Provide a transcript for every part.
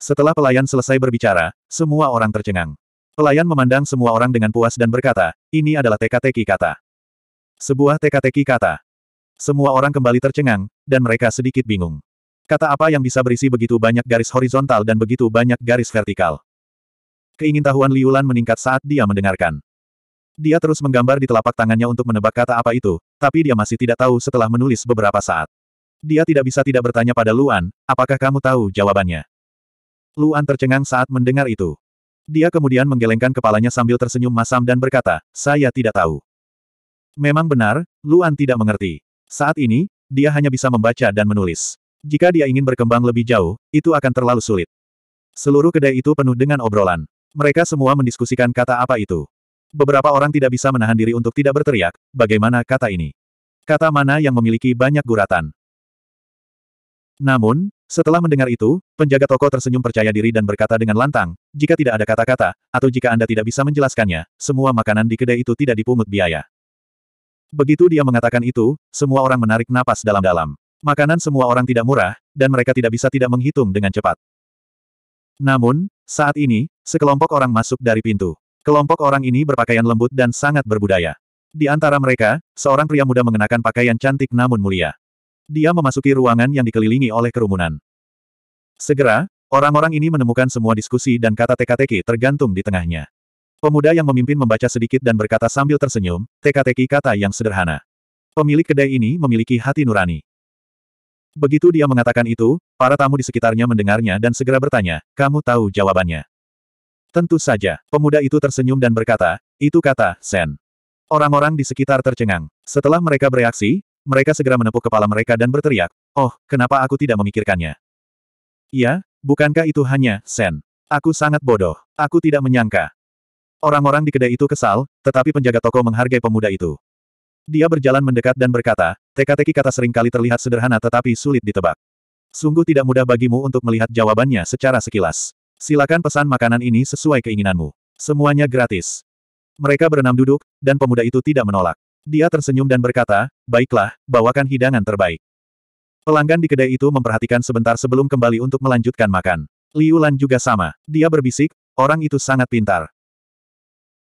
Setelah pelayan selesai berbicara, semua orang tercengang. Pelayan memandang semua orang dengan puas dan berkata, ini adalah teka-teki kata. Sebuah teka-teki kata. Semua orang kembali tercengang, dan mereka sedikit bingung. Kata apa yang bisa berisi begitu banyak garis horizontal dan begitu banyak garis vertikal. Keingintahuan Liulan meningkat saat dia mendengarkan. Dia terus menggambar di telapak tangannya untuk menebak kata apa itu, tapi dia masih tidak tahu setelah menulis beberapa saat. Dia tidak bisa tidak bertanya pada Luan, apakah kamu tahu jawabannya? Luan tercengang saat mendengar itu. Dia kemudian menggelengkan kepalanya sambil tersenyum masam dan berkata, saya tidak tahu. Memang benar, Luan tidak mengerti. Saat ini, dia hanya bisa membaca dan menulis. Jika dia ingin berkembang lebih jauh, itu akan terlalu sulit. Seluruh kedai itu penuh dengan obrolan. Mereka semua mendiskusikan kata apa itu. Beberapa orang tidak bisa menahan diri untuk tidak berteriak, bagaimana kata ini? Kata mana yang memiliki banyak guratan? Namun, setelah mendengar itu, penjaga toko tersenyum percaya diri dan berkata dengan lantang, jika tidak ada kata-kata, atau jika Anda tidak bisa menjelaskannya, semua makanan di kedai itu tidak dipungut biaya. Begitu dia mengatakan itu, semua orang menarik napas dalam-dalam. Makanan semua orang tidak murah, dan mereka tidak bisa tidak menghitung dengan cepat. Namun, saat ini, sekelompok orang masuk dari pintu. Kelompok orang ini berpakaian lembut dan sangat berbudaya. Di antara mereka, seorang pria muda mengenakan pakaian cantik namun mulia. Dia memasuki ruangan yang dikelilingi oleh kerumunan. Segera, orang-orang ini menemukan semua diskusi dan kata teka-teki tergantung di tengahnya. Pemuda yang memimpin membaca sedikit dan berkata sambil tersenyum, teka-teki kata yang sederhana. Pemilik kedai ini memiliki hati nurani. Begitu dia mengatakan itu, para tamu di sekitarnya mendengarnya dan segera bertanya, kamu tahu jawabannya. Tentu saja, pemuda itu tersenyum dan berkata, itu kata, Sen. Orang-orang di sekitar tercengang. Setelah mereka bereaksi, mereka segera menepuk kepala mereka dan berteriak, Oh, kenapa aku tidak memikirkannya? Iya, bukankah itu hanya, Sen? Aku sangat bodoh. Aku tidak menyangka. Orang-orang di kedai itu kesal, tetapi penjaga toko menghargai pemuda itu. Dia berjalan mendekat dan berkata, teka-teki kata seringkali terlihat sederhana tetapi sulit ditebak. Sungguh tidak mudah bagimu untuk melihat jawabannya secara sekilas. Silakan pesan makanan ini sesuai keinginanmu. Semuanya gratis. Mereka berenam duduk, dan pemuda itu tidak menolak. Dia tersenyum dan berkata, baiklah, bawakan hidangan terbaik. Pelanggan di kedai itu memperhatikan sebentar sebelum kembali untuk melanjutkan makan. Liu Lan juga sama. Dia berbisik, orang itu sangat pintar.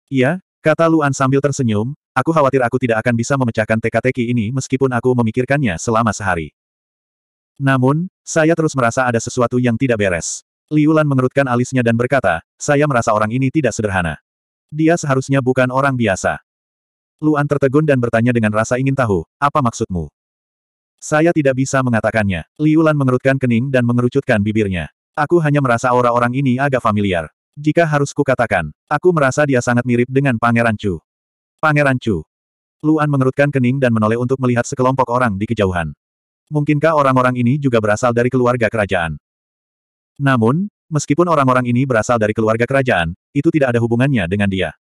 Iya, kata Luan sambil tersenyum, aku khawatir aku tidak akan bisa memecahkan teka-teki ini meskipun aku memikirkannya selama sehari. Namun, saya terus merasa ada sesuatu yang tidak beres. Liu Lan mengerutkan alisnya dan berkata, saya merasa orang ini tidak sederhana. Dia seharusnya bukan orang biasa. Luan tertegun dan bertanya dengan rasa ingin tahu, apa maksudmu? Saya tidak bisa mengatakannya. Liu mengerutkan kening dan mengerucutkan bibirnya. Aku hanya merasa aura orang ini agak familiar. Jika harus kukatakan, aku merasa dia sangat mirip dengan Pangeran Chu. Pangeran Chu. Luan mengerutkan kening dan menoleh untuk melihat sekelompok orang di kejauhan. Mungkinkah orang-orang ini juga berasal dari keluarga kerajaan? Namun, meskipun orang-orang ini berasal dari keluarga kerajaan, itu tidak ada hubungannya dengan dia.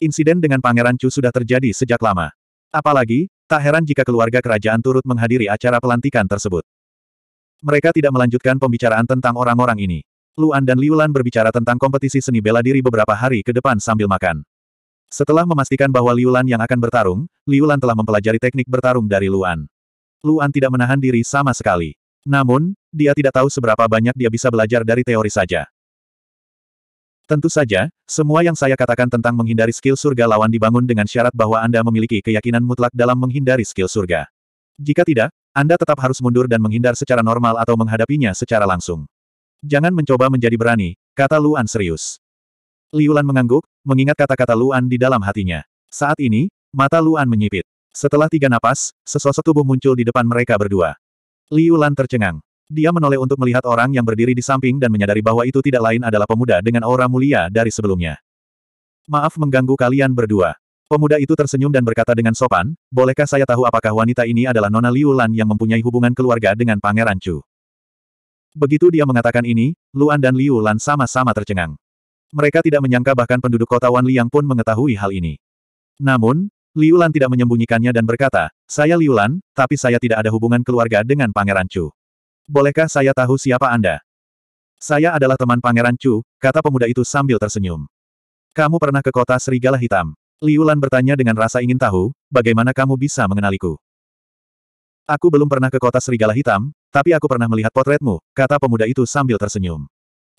Insiden dengan Pangeran Chu sudah terjadi sejak lama. Apalagi, tak heran jika keluarga kerajaan turut menghadiri acara pelantikan tersebut. Mereka tidak melanjutkan pembicaraan tentang orang-orang ini. Luan dan Liulan berbicara tentang kompetisi seni bela diri beberapa hari ke depan sambil makan. Setelah memastikan bahwa Liulan yang akan bertarung, Liulan telah mempelajari teknik bertarung dari Luan. Luan tidak menahan diri sama sekali. Namun, dia tidak tahu seberapa banyak dia bisa belajar dari teori saja. Tentu saja, semua yang saya katakan tentang menghindari skill surga lawan dibangun dengan syarat bahwa Anda memiliki keyakinan mutlak dalam menghindari skill surga. Jika tidak, Anda tetap harus mundur dan menghindar secara normal atau menghadapinya secara langsung. Jangan mencoba menjadi berani, kata Luan serius. Liulan mengangguk, mengingat kata-kata Luan di dalam hatinya. Saat ini, mata Luan menyipit. Setelah tiga napas, sesosok tubuh muncul di depan mereka berdua. Liulan tercengang. Dia menoleh untuk melihat orang yang berdiri di samping dan menyadari bahwa itu tidak lain adalah pemuda dengan aura mulia dari sebelumnya. Maaf mengganggu kalian berdua. Pemuda itu tersenyum dan berkata dengan sopan, bolehkah saya tahu apakah wanita ini adalah Nona Liu Lan yang mempunyai hubungan keluarga dengan Pangeran Chu? Begitu dia mengatakan ini, Luan dan Liu Lan sama-sama tercengang. Mereka tidak menyangka bahkan penduduk kota Wan Liang pun mengetahui hal ini. Namun, Liu Lan tidak menyembunyikannya dan berkata, saya Liu Lan, tapi saya tidak ada hubungan keluarga dengan Pangeran Chu. Bolehkah saya tahu siapa Anda? Saya adalah teman Pangeran Chu, kata pemuda itu sambil tersenyum. Kamu pernah ke kota Serigala Hitam? Liu Lan bertanya dengan rasa ingin tahu, bagaimana kamu bisa mengenaliku? Aku belum pernah ke kota Serigala Hitam, tapi aku pernah melihat potretmu, kata pemuda itu sambil tersenyum.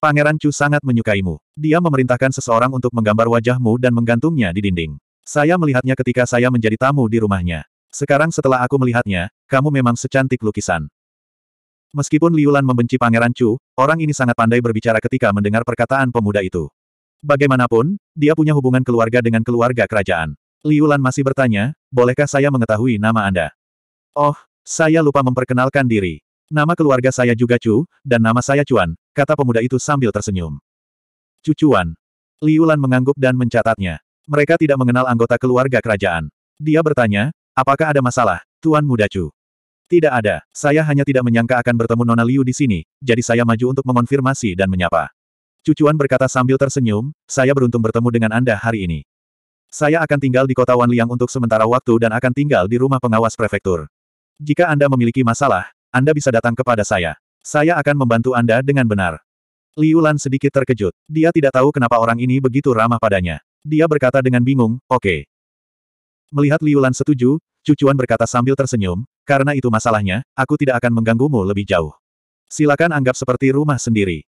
Pangeran Chu sangat menyukaimu. Dia memerintahkan seseorang untuk menggambar wajahmu dan menggantungnya di dinding. Saya melihatnya ketika saya menjadi tamu di rumahnya. Sekarang setelah aku melihatnya, kamu memang secantik lukisan. Meskipun Liulan membenci Pangeran Chu, orang ini sangat pandai berbicara ketika mendengar perkataan pemuda itu. Bagaimanapun, dia punya hubungan keluarga dengan keluarga kerajaan. Liulan masih bertanya, bolehkah saya mengetahui nama Anda? Oh, saya lupa memperkenalkan diri. Nama keluarga saya juga Chu, dan nama saya Chuan, kata pemuda itu sambil tersenyum. Chu Chuan. Liulan mengangguk dan mencatatnya. Mereka tidak mengenal anggota keluarga kerajaan. Dia bertanya, apakah ada masalah, Tuan Muda Chu? Tidak ada, saya hanya tidak menyangka akan bertemu Nona Liu di sini, jadi saya maju untuk mengonfirmasi dan menyapa. Cucuan berkata sambil tersenyum, saya beruntung bertemu dengan Anda hari ini. Saya akan tinggal di kota Wanliang untuk sementara waktu dan akan tinggal di rumah pengawas prefektur. Jika Anda memiliki masalah, Anda bisa datang kepada saya. Saya akan membantu Anda dengan benar. Liu Lan sedikit terkejut. Dia tidak tahu kenapa orang ini begitu ramah padanya. Dia berkata dengan bingung, oke. Okay. Melihat Liu Lan setuju, Cucuan berkata sambil tersenyum, karena itu masalahnya, aku tidak akan mengganggumu lebih jauh. Silakan anggap seperti rumah sendiri.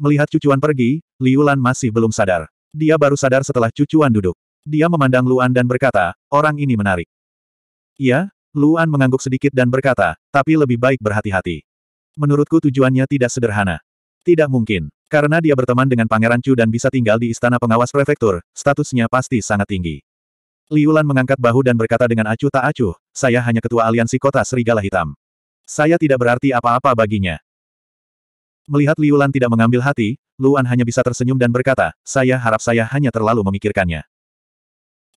Melihat cucuan pergi, liulan masih belum sadar. Dia baru sadar setelah cucuan duduk. Dia memandang Luan dan berkata, orang ini menarik. Iya, Luan mengangguk sedikit dan berkata, tapi lebih baik berhati-hati. Menurutku tujuannya tidak sederhana. Tidak mungkin. Karena dia berteman dengan Pangeran Chu dan bisa tinggal di istana pengawas prefektur, statusnya pasti sangat tinggi. Liu mengangkat bahu dan berkata dengan acuh tak acuh, saya hanya ketua aliansi kota Serigala Hitam. Saya tidak berarti apa-apa baginya. Melihat Liu tidak mengambil hati, Luan hanya bisa tersenyum dan berkata, saya harap saya hanya terlalu memikirkannya.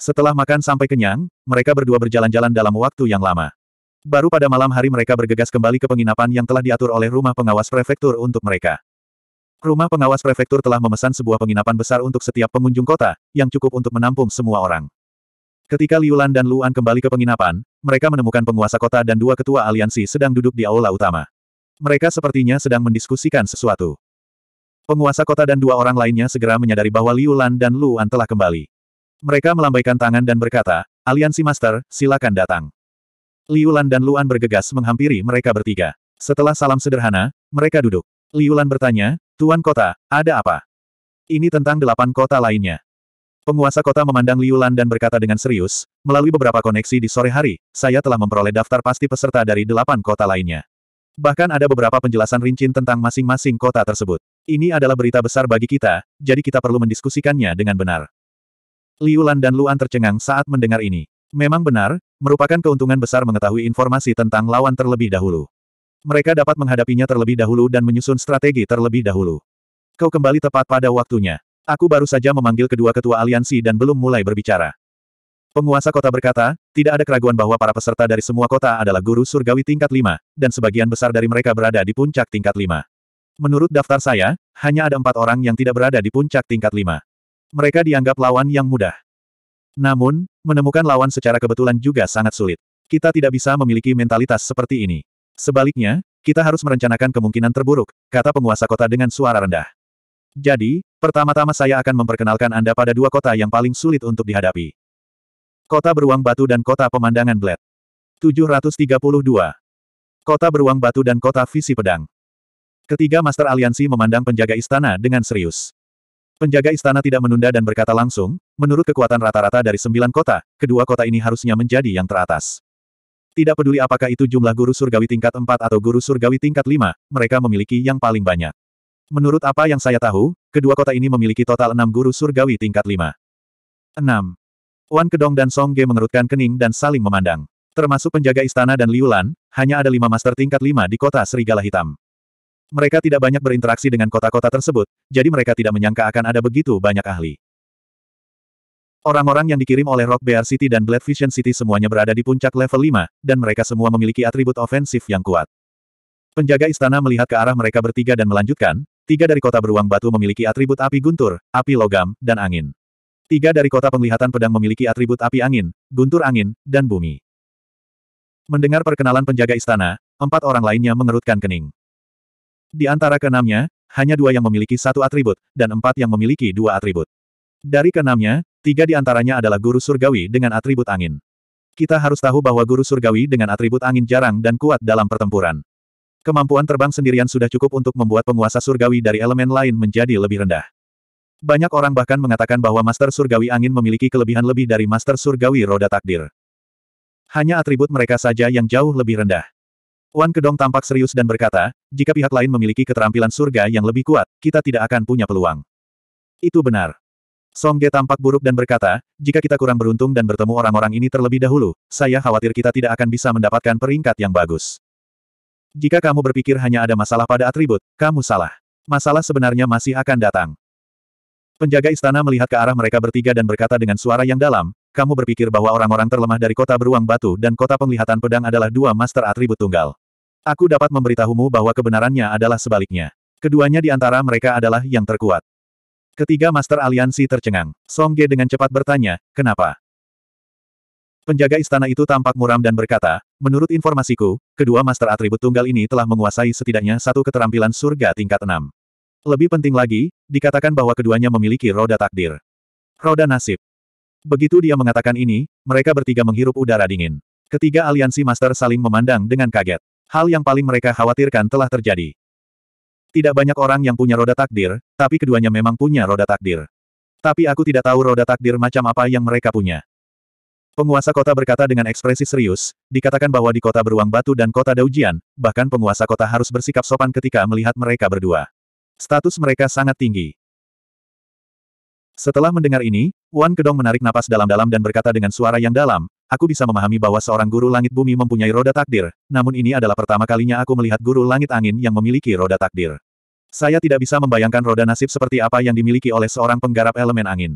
Setelah makan sampai kenyang, mereka berdua berjalan-jalan dalam waktu yang lama. Baru pada malam hari mereka bergegas kembali ke penginapan yang telah diatur oleh rumah pengawas prefektur untuk mereka. Rumah pengawas prefektur telah memesan sebuah penginapan besar untuk setiap pengunjung kota, yang cukup untuk menampung semua orang. Ketika Liulan dan Luan kembali ke penginapan, mereka menemukan penguasa kota dan dua ketua aliansi sedang duduk di aula utama. Mereka sepertinya sedang mendiskusikan sesuatu. Penguasa kota dan dua orang lainnya segera menyadari bahwa Liulan dan Luan telah kembali. Mereka melambaikan tangan dan berkata, Aliansi Master, silakan datang. Liulan dan Luan bergegas menghampiri mereka bertiga. Setelah salam sederhana, mereka duduk. Liulan bertanya, Tuan Kota, ada apa? Ini tentang delapan kota lainnya. Penguasa kota memandang Liu Lan dan berkata dengan serius, melalui beberapa koneksi di sore hari, saya telah memperoleh daftar pasti peserta dari delapan kota lainnya. Bahkan ada beberapa penjelasan rincin tentang masing-masing kota tersebut. Ini adalah berita besar bagi kita, jadi kita perlu mendiskusikannya dengan benar. Liu Lan dan Luan tercengang saat mendengar ini. Memang benar, merupakan keuntungan besar mengetahui informasi tentang lawan terlebih dahulu. Mereka dapat menghadapinya terlebih dahulu dan menyusun strategi terlebih dahulu. Kau kembali tepat pada waktunya. Aku baru saja memanggil kedua ketua aliansi dan belum mulai berbicara. Penguasa kota berkata, tidak ada keraguan bahwa para peserta dari semua kota adalah guru surgawi tingkat 5, dan sebagian besar dari mereka berada di puncak tingkat 5. Menurut daftar saya, hanya ada empat orang yang tidak berada di puncak tingkat 5. Mereka dianggap lawan yang mudah. Namun, menemukan lawan secara kebetulan juga sangat sulit. Kita tidak bisa memiliki mentalitas seperti ini. Sebaliknya, kita harus merencanakan kemungkinan terburuk, kata penguasa kota dengan suara rendah. Jadi, pertama-tama saya akan memperkenalkan Anda pada dua kota yang paling sulit untuk dihadapi. Kota Beruang Batu dan Kota Pemandangan Bled. 732. Kota Beruang Batu dan Kota Visi Pedang. Ketiga Master Aliansi memandang penjaga istana dengan serius. Penjaga istana tidak menunda dan berkata langsung, menurut kekuatan rata-rata dari sembilan kota, kedua kota ini harusnya menjadi yang teratas. Tidak peduli apakah itu jumlah guru surgawi tingkat 4 atau guru surgawi tingkat 5, mereka memiliki yang paling banyak. Menurut apa yang saya tahu, kedua kota ini memiliki total enam guru surgawi tingkat lima. Enam. Wan Kedong dan Song Ge mengerutkan kening dan saling memandang. Termasuk penjaga istana dan Liulan, hanya ada lima master tingkat lima di kota Serigala Hitam. Mereka tidak banyak berinteraksi dengan kota-kota tersebut, jadi mereka tidak menyangka akan ada begitu banyak ahli. Orang-orang yang dikirim oleh Rock Bear City dan Blood Vision City semuanya berada di puncak level 5, dan mereka semua memiliki atribut ofensif yang kuat. Penjaga istana melihat ke arah mereka bertiga dan melanjutkan, Tiga dari kota beruang batu memiliki atribut api guntur, api logam, dan angin. Tiga dari kota penglihatan pedang memiliki atribut api angin, guntur angin, dan bumi. Mendengar perkenalan penjaga istana, empat orang lainnya mengerutkan kening. Di antara keenamnya, hanya dua yang memiliki satu atribut, dan empat yang memiliki dua atribut. Dari keenamnya, tiga di antaranya adalah guru surgawi dengan atribut angin. Kita harus tahu bahwa guru surgawi dengan atribut angin jarang dan kuat dalam pertempuran. Kemampuan terbang sendirian sudah cukup untuk membuat penguasa surgawi dari elemen lain menjadi lebih rendah. Banyak orang bahkan mengatakan bahwa Master Surgawi Angin memiliki kelebihan lebih dari Master Surgawi Roda Takdir. Hanya atribut mereka saja yang jauh lebih rendah. Wan Kedong tampak serius dan berkata, jika pihak lain memiliki keterampilan surga yang lebih kuat, kita tidak akan punya peluang. Itu benar. Song Ge tampak buruk dan berkata, jika kita kurang beruntung dan bertemu orang-orang ini terlebih dahulu, saya khawatir kita tidak akan bisa mendapatkan peringkat yang bagus. Jika kamu berpikir hanya ada masalah pada atribut, kamu salah. Masalah sebenarnya masih akan datang. Penjaga istana melihat ke arah mereka bertiga dan berkata dengan suara yang dalam, kamu berpikir bahwa orang-orang terlemah dari kota beruang batu dan kota penglihatan pedang adalah dua master atribut tunggal. Aku dapat memberitahumu bahwa kebenarannya adalah sebaliknya. Keduanya di antara mereka adalah yang terkuat. Ketiga master aliansi tercengang. Song Ge dengan cepat bertanya, kenapa? Penjaga istana itu tampak muram dan berkata, menurut informasiku, kedua master atribut tunggal ini telah menguasai setidaknya satu keterampilan surga tingkat enam. Lebih penting lagi, dikatakan bahwa keduanya memiliki roda takdir. Roda nasib. Begitu dia mengatakan ini, mereka bertiga menghirup udara dingin. Ketiga aliansi master saling memandang dengan kaget. Hal yang paling mereka khawatirkan telah terjadi. Tidak banyak orang yang punya roda takdir, tapi keduanya memang punya roda takdir. Tapi aku tidak tahu roda takdir macam apa yang mereka punya. Penguasa kota berkata dengan ekspresi serius, dikatakan bahwa di kota beruang batu dan kota Daujian, bahkan penguasa kota harus bersikap sopan ketika melihat mereka berdua. Status mereka sangat tinggi. Setelah mendengar ini, Wan Kedong menarik napas dalam-dalam dan berkata dengan suara yang dalam, aku bisa memahami bahwa seorang guru langit bumi mempunyai roda takdir, namun ini adalah pertama kalinya aku melihat guru langit angin yang memiliki roda takdir. Saya tidak bisa membayangkan roda nasib seperti apa yang dimiliki oleh seorang penggarap elemen angin.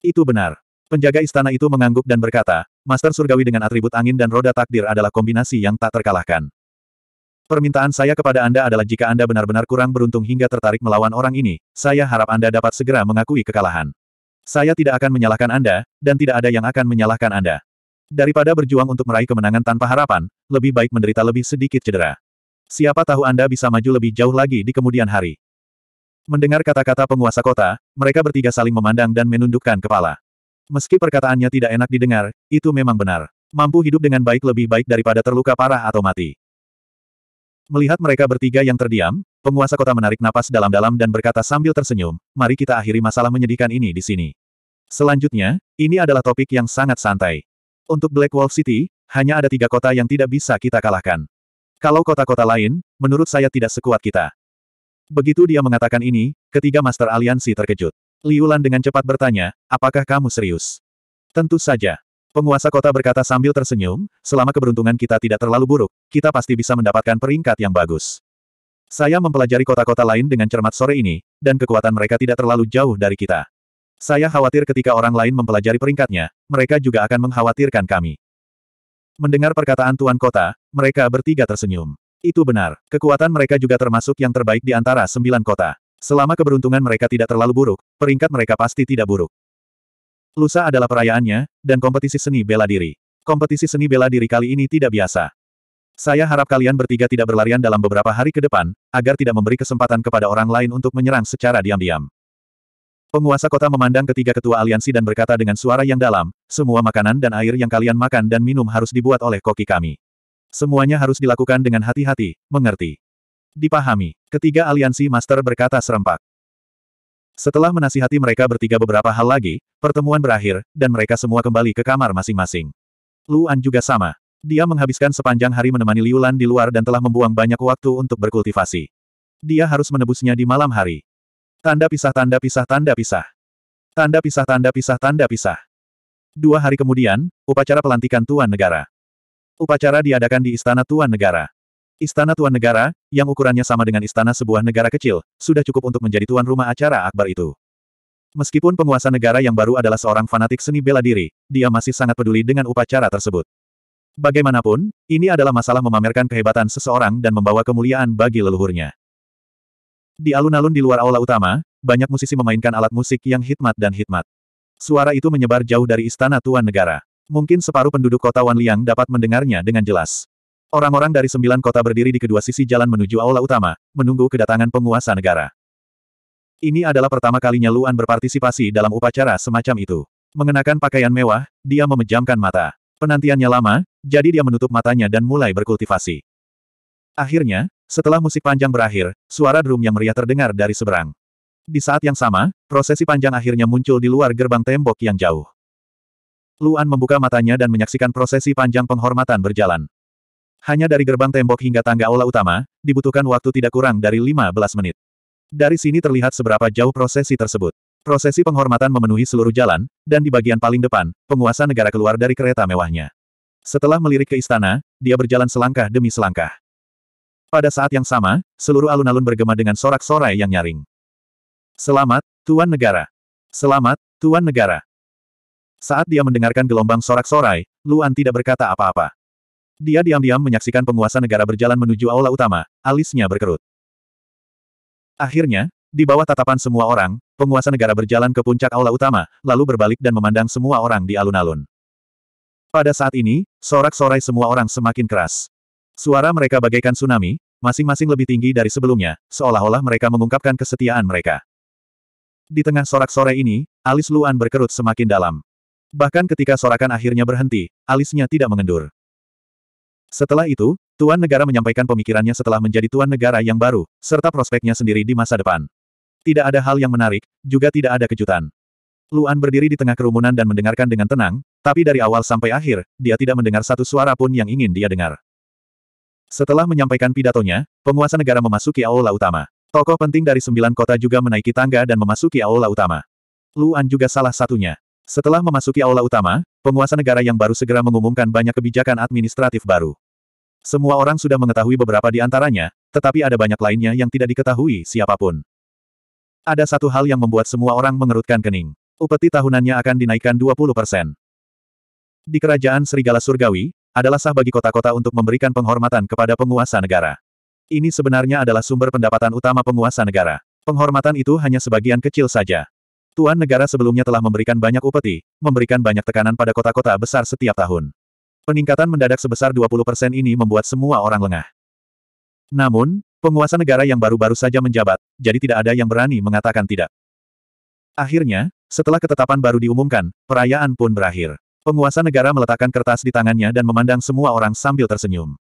Itu benar. Penjaga istana itu mengangguk dan berkata, Master Surgawi dengan atribut angin dan roda takdir adalah kombinasi yang tak terkalahkan. Permintaan saya kepada Anda adalah jika Anda benar-benar kurang beruntung hingga tertarik melawan orang ini, saya harap Anda dapat segera mengakui kekalahan. Saya tidak akan menyalahkan Anda, dan tidak ada yang akan menyalahkan Anda. Daripada berjuang untuk meraih kemenangan tanpa harapan, lebih baik menderita lebih sedikit cedera. Siapa tahu Anda bisa maju lebih jauh lagi di kemudian hari. Mendengar kata-kata penguasa kota, mereka bertiga saling memandang dan menundukkan kepala. Meski perkataannya tidak enak didengar, itu memang benar. Mampu hidup dengan baik lebih baik daripada terluka parah atau mati. Melihat mereka bertiga yang terdiam, penguasa kota menarik napas dalam-dalam dan berkata sambil tersenyum, mari kita akhiri masalah menyedihkan ini di sini. Selanjutnya, ini adalah topik yang sangat santai. Untuk Black Wolf City, hanya ada tiga kota yang tidak bisa kita kalahkan. Kalau kota-kota lain, menurut saya tidak sekuat kita. Begitu dia mengatakan ini, ketiga Master Aliansi terkejut. Liulan dengan cepat bertanya, apakah kamu serius? Tentu saja. Penguasa kota berkata sambil tersenyum, selama keberuntungan kita tidak terlalu buruk, kita pasti bisa mendapatkan peringkat yang bagus. Saya mempelajari kota-kota lain dengan cermat sore ini, dan kekuatan mereka tidak terlalu jauh dari kita. Saya khawatir ketika orang lain mempelajari peringkatnya, mereka juga akan mengkhawatirkan kami. Mendengar perkataan Tuan Kota, mereka bertiga tersenyum. Itu benar, kekuatan mereka juga termasuk yang terbaik di antara sembilan kota. Selama keberuntungan mereka tidak terlalu buruk, peringkat mereka pasti tidak buruk. Lusa adalah perayaannya, dan kompetisi seni bela diri. Kompetisi seni bela diri kali ini tidak biasa. Saya harap kalian bertiga tidak berlarian dalam beberapa hari ke depan, agar tidak memberi kesempatan kepada orang lain untuk menyerang secara diam-diam. Penguasa kota memandang ketiga ketua aliansi dan berkata dengan suara yang dalam, semua makanan dan air yang kalian makan dan minum harus dibuat oleh koki kami. Semuanya harus dilakukan dengan hati-hati, mengerti. Dipahami. Ketiga aliansi master berkata serempak. Setelah menasihati mereka bertiga beberapa hal lagi, pertemuan berakhir, dan mereka semua kembali ke kamar masing-masing. Luan juga sama. Dia menghabiskan sepanjang hari menemani Liulan di luar dan telah membuang banyak waktu untuk berkultivasi. Dia harus menebusnya di malam hari. Tanda pisah tanda pisah tanda pisah. Tanda pisah tanda pisah tanda pisah. Dua hari kemudian, upacara pelantikan Tuan Negara. Upacara diadakan di Istana Tuan Negara. Istana Tuan Negara, yang ukurannya sama dengan istana sebuah negara kecil, sudah cukup untuk menjadi tuan rumah acara akbar itu. Meskipun penguasa negara yang baru adalah seorang fanatik seni bela diri, dia masih sangat peduli dengan upacara tersebut. Bagaimanapun, ini adalah masalah memamerkan kehebatan seseorang dan membawa kemuliaan bagi leluhurnya. Di alun-alun di luar aula utama, banyak musisi memainkan alat musik yang hikmat dan hikmat. Suara itu menyebar jauh dari istana tuan negara. Mungkin separuh penduduk kota Wanliang dapat mendengarnya dengan jelas. Orang-orang dari sembilan kota berdiri di kedua sisi jalan menuju aula utama, menunggu kedatangan penguasa negara. Ini adalah pertama kalinya Luan berpartisipasi dalam upacara semacam itu. Mengenakan pakaian mewah, dia memejamkan mata. Penantiannya lama, jadi dia menutup matanya dan mulai berkultivasi. Akhirnya, setelah musik panjang berakhir, suara drum yang meriah terdengar dari seberang. Di saat yang sama, prosesi panjang akhirnya muncul di luar gerbang tembok yang jauh. Luan membuka matanya dan menyaksikan prosesi panjang penghormatan berjalan. Hanya dari gerbang tembok hingga tangga aula utama, dibutuhkan waktu tidak kurang dari 15 menit. Dari sini terlihat seberapa jauh prosesi tersebut. Prosesi penghormatan memenuhi seluruh jalan, dan di bagian paling depan, penguasa negara keluar dari kereta mewahnya. Setelah melirik ke istana, dia berjalan selangkah demi selangkah. Pada saat yang sama, seluruh alun-alun bergema dengan sorak-sorai yang nyaring. Selamat, Tuan Negara! Selamat, Tuan Negara! Saat dia mendengarkan gelombang sorak-sorai, Luan tidak berkata apa-apa. Dia diam-diam menyaksikan penguasa negara berjalan menuju aula utama, alisnya berkerut. Akhirnya, di bawah tatapan semua orang, penguasa negara berjalan ke puncak aula utama, lalu berbalik dan memandang semua orang di alun-alun. Pada saat ini, sorak-sorai semua orang semakin keras. Suara mereka bagaikan tsunami, masing-masing lebih tinggi dari sebelumnya, seolah-olah mereka mengungkapkan kesetiaan mereka. Di tengah sorak-sorai ini, alis Luan berkerut semakin dalam. Bahkan ketika sorakan akhirnya berhenti, alisnya tidak mengendur. Setelah itu, Tuan Negara menyampaikan pemikirannya setelah menjadi Tuan Negara yang baru, serta prospeknya sendiri di masa depan. Tidak ada hal yang menarik, juga tidak ada kejutan. Luan berdiri di tengah kerumunan dan mendengarkan dengan tenang, tapi dari awal sampai akhir, dia tidak mendengar satu suara pun yang ingin dia dengar. Setelah menyampaikan pidatonya, penguasa negara memasuki aula utama. Tokoh penting dari sembilan kota juga menaiki tangga dan memasuki aula utama. Luan juga salah satunya. Setelah memasuki aula utama, penguasa negara yang baru segera mengumumkan banyak kebijakan administratif baru. Semua orang sudah mengetahui beberapa di antaranya, tetapi ada banyak lainnya yang tidak diketahui siapapun. Ada satu hal yang membuat semua orang mengerutkan kening. Upeti tahunannya akan dinaikkan 20 persen. Di kerajaan Serigala Surgawi, adalah sah bagi kota-kota untuk memberikan penghormatan kepada penguasa negara. Ini sebenarnya adalah sumber pendapatan utama penguasa negara. Penghormatan itu hanya sebagian kecil saja. Tuan negara sebelumnya telah memberikan banyak upeti, memberikan banyak tekanan pada kota-kota besar setiap tahun. Peningkatan mendadak sebesar 20% ini membuat semua orang lengah. Namun, penguasa negara yang baru-baru saja menjabat, jadi tidak ada yang berani mengatakan tidak. Akhirnya, setelah ketetapan baru diumumkan, perayaan pun berakhir. Penguasa negara meletakkan kertas di tangannya dan memandang semua orang sambil tersenyum.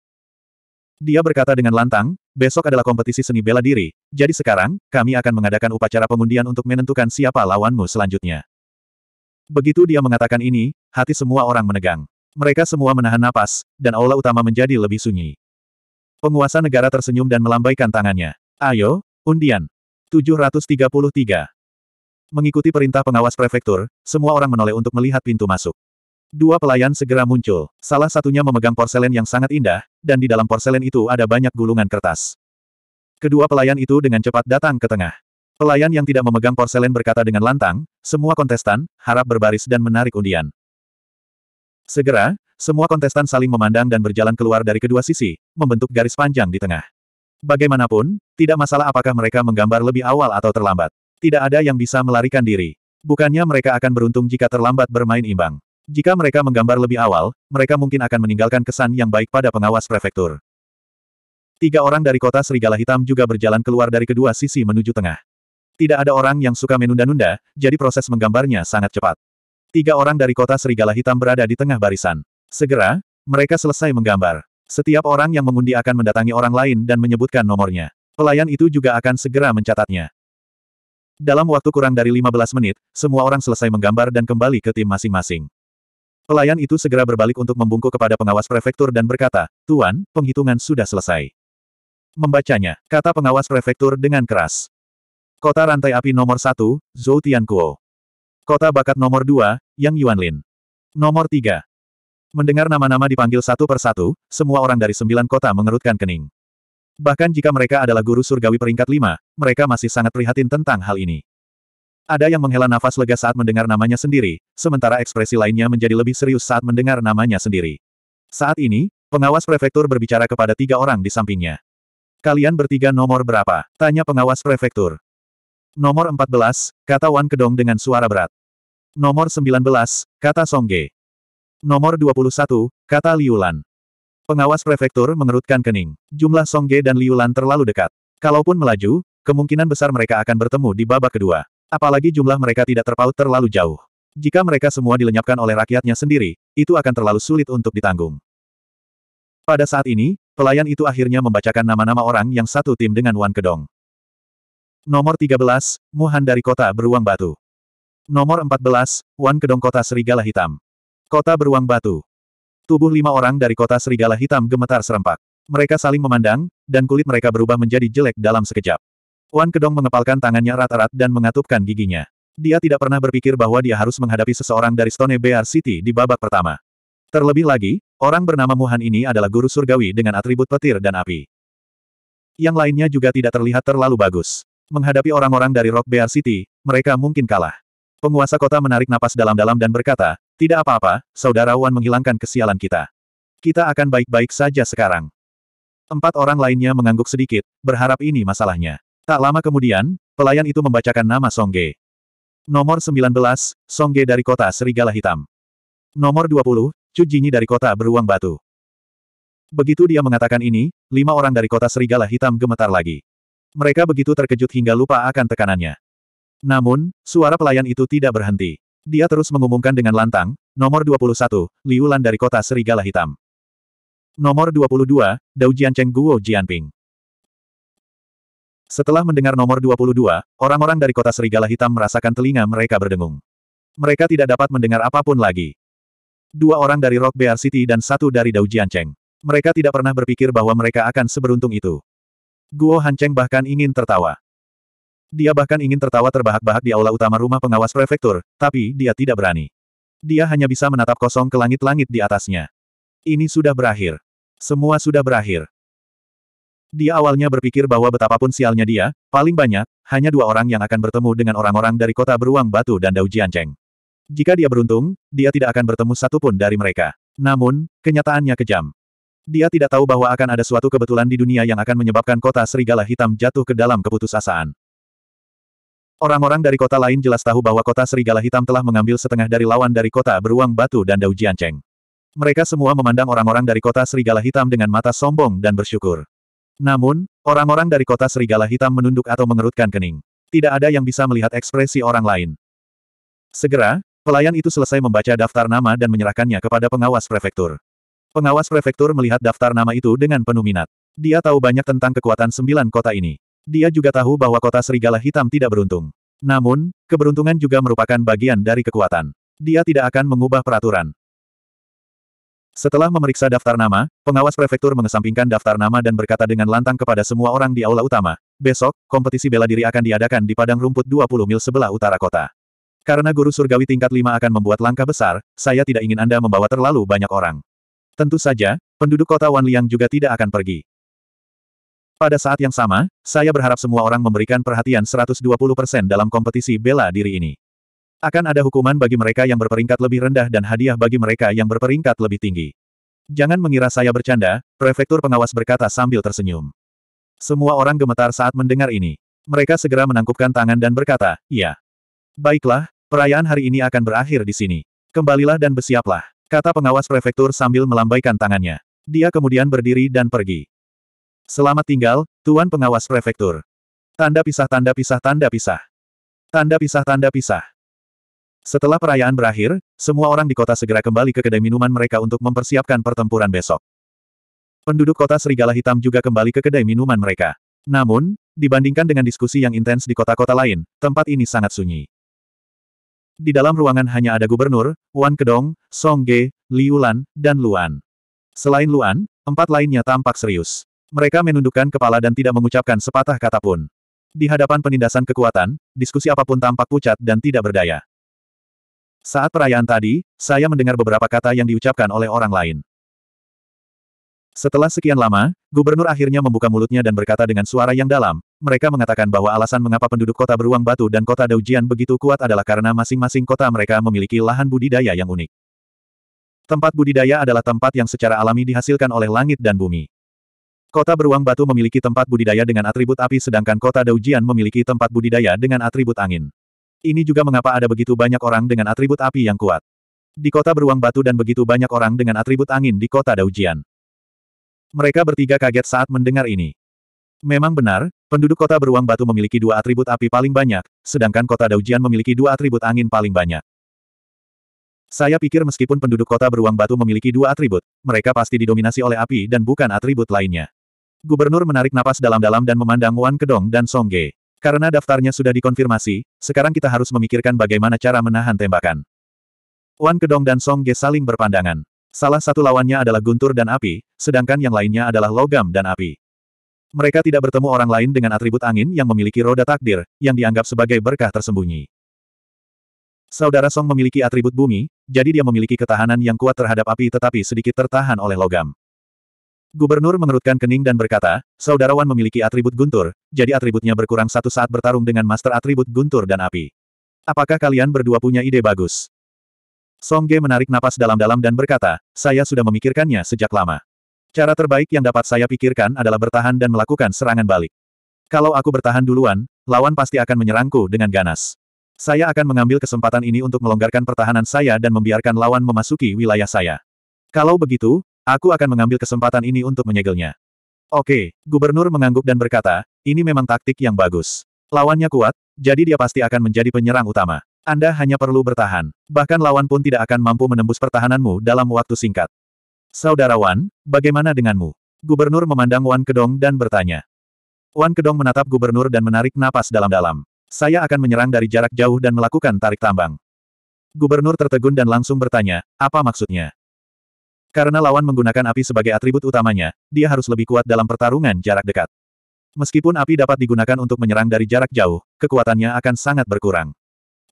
Dia berkata dengan lantang, besok adalah kompetisi seni bela diri, jadi sekarang, kami akan mengadakan upacara pengundian untuk menentukan siapa lawanmu selanjutnya. Begitu dia mengatakan ini, hati semua orang menegang. Mereka semua menahan napas, dan aula utama menjadi lebih sunyi. Penguasa negara tersenyum dan melambaikan tangannya. Ayo, undian. 733. Mengikuti perintah pengawas prefektur, semua orang menoleh untuk melihat pintu masuk. Dua pelayan segera muncul, salah satunya memegang porselen yang sangat indah, dan di dalam porselen itu ada banyak gulungan kertas. Kedua pelayan itu dengan cepat datang ke tengah. Pelayan yang tidak memegang porselen berkata dengan lantang, semua kontestan, harap berbaris dan menarik undian. Segera, semua kontestan saling memandang dan berjalan keluar dari kedua sisi, membentuk garis panjang di tengah. Bagaimanapun, tidak masalah apakah mereka menggambar lebih awal atau terlambat. Tidak ada yang bisa melarikan diri. Bukannya mereka akan beruntung jika terlambat bermain imbang. Jika mereka menggambar lebih awal, mereka mungkin akan meninggalkan kesan yang baik pada pengawas prefektur. Tiga orang dari kota Serigala Hitam juga berjalan keluar dari kedua sisi menuju tengah. Tidak ada orang yang suka menunda-nunda, jadi proses menggambarnya sangat cepat. Tiga orang dari kota Serigala Hitam berada di tengah barisan. Segera, mereka selesai menggambar. Setiap orang yang mengundi akan mendatangi orang lain dan menyebutkan nomornya. Pelayan itu juga akan segera mencatatnya. Dalam waktu kurang dari 15 menit, semua orang selesai menggambar dan kembali ke tim masing-masing. Pelayan itu segera berbalik untuk membungkuk kepada pengawas prefektur dan berkata, Tuan, penghitungan sudah selesai. Membacanya, kata pengawas prefektur dengan keras. Kota rantai api nomor satu, Zhou Tiankuo. Kota bakat nomor Dua, Yang Yuanlin. Nomor Tiga. Mendengar nama-nama dipanggil satu persatu, semua orang dari sembilan kota mengerutkan kening. Bahkan jika mereka adalah guru surgawi peringkat lima, mereka masih sangat prihatin tentang hal ini. Ada yang menghela nafas lega saat mendengar namanya sendiri, sementara ekspresi lainnya menjadi lebih serius saat mendengar namanya sendiri. Saat ini, pengawas prefektur berbicara kepada tiga orang di sampingnya. Kalian bertiga nomor berapa? Tanya pengawas prefektur. Nomor 14, kata Wan Kedong dengan suara berat. Nomor 19, kata Songge. Nomor 21, kata Liulan. Pengawas prefektur mengerutkan kening. Jumlah Songge dan Liulan terlalu dekat. Kalaupun melaju, kemungkinan besar mereka akan bertemu di babak kedua. Apalagi jumlah mereka tidak terpaut terlalu jauh. Jika mereka semua dilenyapkan oleh rakyatnya sendiri, itu akan terlalu sulit untuk ditanggung. Pada saat ini, pelayan itu akhirnya membacakan nama-nama orang yang satu tim dengan Wan Kedong. Nomor 13, Muhan dari kota beruang batu. Nomor 14, Wan Kedong Kota Serigala Hitam. Kota beruang batu. Tubuh lima orang dari kota Serigala Hitam gemetar serempak. Mereka saling memandang, dan kulit mereka berubah menjadi jelek dalam sekejap. Wan Kedong mengepalkan tangannya rata rat dan mengatupkan giginya. Dia tidak pernah berpikir bahwa dia harus menghadapi seseorang dari Stone Bear City di babak pertama. Terlebih lagi, orang bernama Muhan ini adalah guru surgawi dengan atribut petir dan api. Yang lainnya juga tidak terlihat terlalu bagus. Menghadapi orang-orang dari Rock Bear City, mereka mungkin kalah. Penguasa kota menarik napas dalam-dalam dan berkata, tidak apa-apa, saudara Wan menghilangkan kesialan kita. Kita akan baik-baik saja sekarang. Empat orang lainnya mengangguk sedikit, berharap ini masalahnya. Tak lama kemudian, pelayan itu membacakan nama Songge. Nomor 19, Songge dari kota Serigala Hitam. Nomor 20, Cujinyi dari kota Beruang Batu. Begitu dia mengatakan ini, lima orang dari kota Serigala Hitam gemetar lagi. Mereka begitu terkejut hingga lupa akan tekanannya. Namun, suara pelayan itu tidak berhenti. Dia terus mengumumkan dengan lantang, nomor 21, Liulan dari kota Serigala Hitam. Nomor 22, Dao Jiancheng Guo Jianping. Setelah mendengar nomor 22, orang-orang dari kota Serigala Hitam merasakan telinga mereka berdengung. Mereka tidak dapat mendengar apapun lagi. Dua orang dari Rock Bear City dan satu dari Dao Cheng. Mereka tidak pernah berpikir bahwa mereka akan seberuntung itu. Guo Hancheng bahkan ingin tertawa. Dia bahkan ingin tertawa terbahak-bahak di aula utama rumah pengawas prefektur, tapi dia tidak berani. Dia hanya bisa menatap kosong ke langit-langit di atasnya. Ini sudah berakhir. Semua sudah berakhir. Dia awalnya berpikir bahwa betapapun sialnya dia, paling banyak, hanya dua orang yang akan bertemu dengan orang-orang dari kota beruang batu dan Dao Jika dia beruntung, dia tidak akan bertemu satupun dari mereka. Namun, kenyataannya kejam. Dia tidak tahu bahwa akan ada suatu kebetulan di dunia yang akan menyebabkan kota serigala hitam jatuh ke dalam keputusasaan. Orang-orang dari kota lain jelas tahu bahwa kota Serigala Hitam telah mengambil setengah dari lawan dari kota beruang batu dan Dao Mereka semua memandang orang-orang dari kota Serigala Hitam dengan mata sombong dan bersyukur. Namun, orang-orang dari kota Serigala Hitam menunduk atau mengerutkan kening. Tidak ada yang bisa melihat ekspresi orang lain. Segera, pelayan itu selesai membaca daftar nama dan menyerahkannya kepada pengawas prefektur. Pengawas prefektur melihat daftar nama itu dengan penuh minat. Dia tahu banyak tentang kekuatan sembilan kota ini. Dia juga tahu bahwa kota serigala hitam tidak beruntung. Namun, keberuntungan juga merupakan bagian dari kekuatan. Dia tidak akan mengubah peraturan. Setelah memeriksa daftar nama, pengawas prefektur mengesampingkan daftar nama dan berkata dengan lantang kepada semua orang di aula utama, besok, kompetisi bela diri akan diadakan di padang rumput 20 mil sebelah utara kota. Karena guru surgawi tingkat 5 akan membuat langkah besar, saya tidak ingin Anda membawa terlalu banyak orang. Tentu saja, penduduk kota Wanliang juga tidak akan pergi. Pada saat yang sama, saya berharap semua orang memberikan perhatian 120% dalam kompetisi bela diri ini. Akan ada hukuman bagi mereka yang berperingkat lebih rendah dan hadiah bagi mereka yang berperingkat lebih tinggi. Jangan mengira saya bercanda, prefektur pengawas berkata sambil tersenyum. Semua orang gemetar saat mendengar ini. Mereka segera menangkupkan tangan dan berkata, "Ya. Baiklah, perayaan hari ini akan berakhir di sini. Kembalilah dan bersiaplah," kata pengawas prefektur sambil melambaikan tangannya. Dia kemudian berdiri dan pergi. Selamat tinggal, Tuan Pengawas Prefektur. Tanda pisah tanda pisah tanda pisah. Tanda pisah tanda pisah. Setelah perayaan berakhir, semua orang di kota segera kembali ke kedai minuman mereka untuk mempersiapkan pertempuran besok. Penduduk kota Serigala Hitam juga kembali ke kedai minuman mereka. Namun, dibandingkan dengan diskusi yang intens di kota-kota lain, tempat ini sangat sunyi. Di dalam ruangan hanya ada gubernur, Wan Kedong, Song Ge, Liulan, dan Luan. Selain Luan, empat lainnya tampak serius. Mereka menundukkan kepala dan tidak mengucapkan sepatah kata pun. Di hadapan penindasan kekuatan, diskusi apapun tampak pucat dan tidak berdaya. Saat perayaan tadi, saya mendengar beberapa kata yang diucapkan oleh orang lain. Setelah sekian lama, gubernur akhirnya membuka mulutnya dan berkata dengan suara yang dalam, mereka mengatakan bahwa alasan mengapa penduduk kota beruang batu dan kota Daujian begitu kuat adalah karena masing-masing kota mereka memiliki lahan budidaya yang unik. Tempat budidaya adalah tempat yang secara alami dihasilkan oleh langit dan bumi. Kota beruang batu memiliki tempat budidaya dengan atribut api sedangkan kota Daujian memiliki tempat budidaya dengan atribut angin. Ini juga mengapa ada begitu banyak orang dengan atribut api yang kuat. Di kota beruang batu dan begitu banyak orang dengan atribut angin di kota Daujian. Mereka bertiga kaget saat mendengar ini. Memang benar, penduduk kota beruang batu memiliki dua atribut api paling banyak, sedangkan kota Daujian memiliki dua atribut angin paling banyak. Saya pikir meskipun penduduk kota beruang batu memiliki dua atribut, mereka pasti didominasi oleh api dan bukan atribut lainnya. Gubernur menarik napas dalam-dalam dan memandang Wan Kedong dan Song Ge. Karena daftarnya sudah dikonfirmasi, sekarang kita harus memikirkan bagaimana cara menahan tembakan. Wan Kedong dan Song Ge saling berpandangan. Salah satu lawannya adalah guntur dan api, sedangkan yang lainnya adalah logam dan api. Mereka tidak bertemu orang lain dengan atribut angin yang memiliki roda takdir, yang dianggap sebagai berkah tersembunyi. Saudara Song memiliki atribut bumi, jadi dia memiliki ketahanan yang kuat terhadap api tetapi sedikit tertahan oleh logam. Gubernur mengerutkan kening dan berkata, Saudarawan memiliki atribut guntur, jadi atributnya berkurang satu saat bertarung dengan master atribut guntur dan api. Apakah kalian berdua punya ide bagus? Songge menarik napas dalam-dalam dan berkata, saya sudah memikirkannya sejak lama. Cara terbaik yang dapat saya pikirkan adalah bertahan dan melakukan serangan balik. Kalau aku bertahan duluan, lawan pasti akan menyerangku dengan ganas. Saya akan mengambil kesempatan ini untuk melonggarkan pertahanan saya dan membiarkan lawan memasuki wilayah saya. Kalau begitu, Aku akan mengambil kesempatan ini untuk menyegelnya. Oke, gubernur mengangguk dan berkata, ini memang taktik yang bagus. Lawannya kuat, jadi dia pasti akan menjadi penyerang utama. Anda hanya perlu bertahan. Bahkan lawan pun tidak akan mampu menembus pertahananmu dalam waktu singkat. Saudara Wan, bagaimana denganmu? Gubernur memandang Wan Kedong dan bertanya. Wan Kedong menatap gubernur dan menarik napas dalam-dalam. Saya akan menyerang dari jarak jauh dan melakukan tarik tambang. Gubernur tertegun dan langsung bertanya, apa maksudnya? Karena lawan menggunakan api sebagai atribut utamanya, dia harus lebih kuat dalam pertarungan jarak dekat. Meskipun api dapat digunakan untuk menyerang dari jarak jauh, kekuatannya akan sangat berkurang.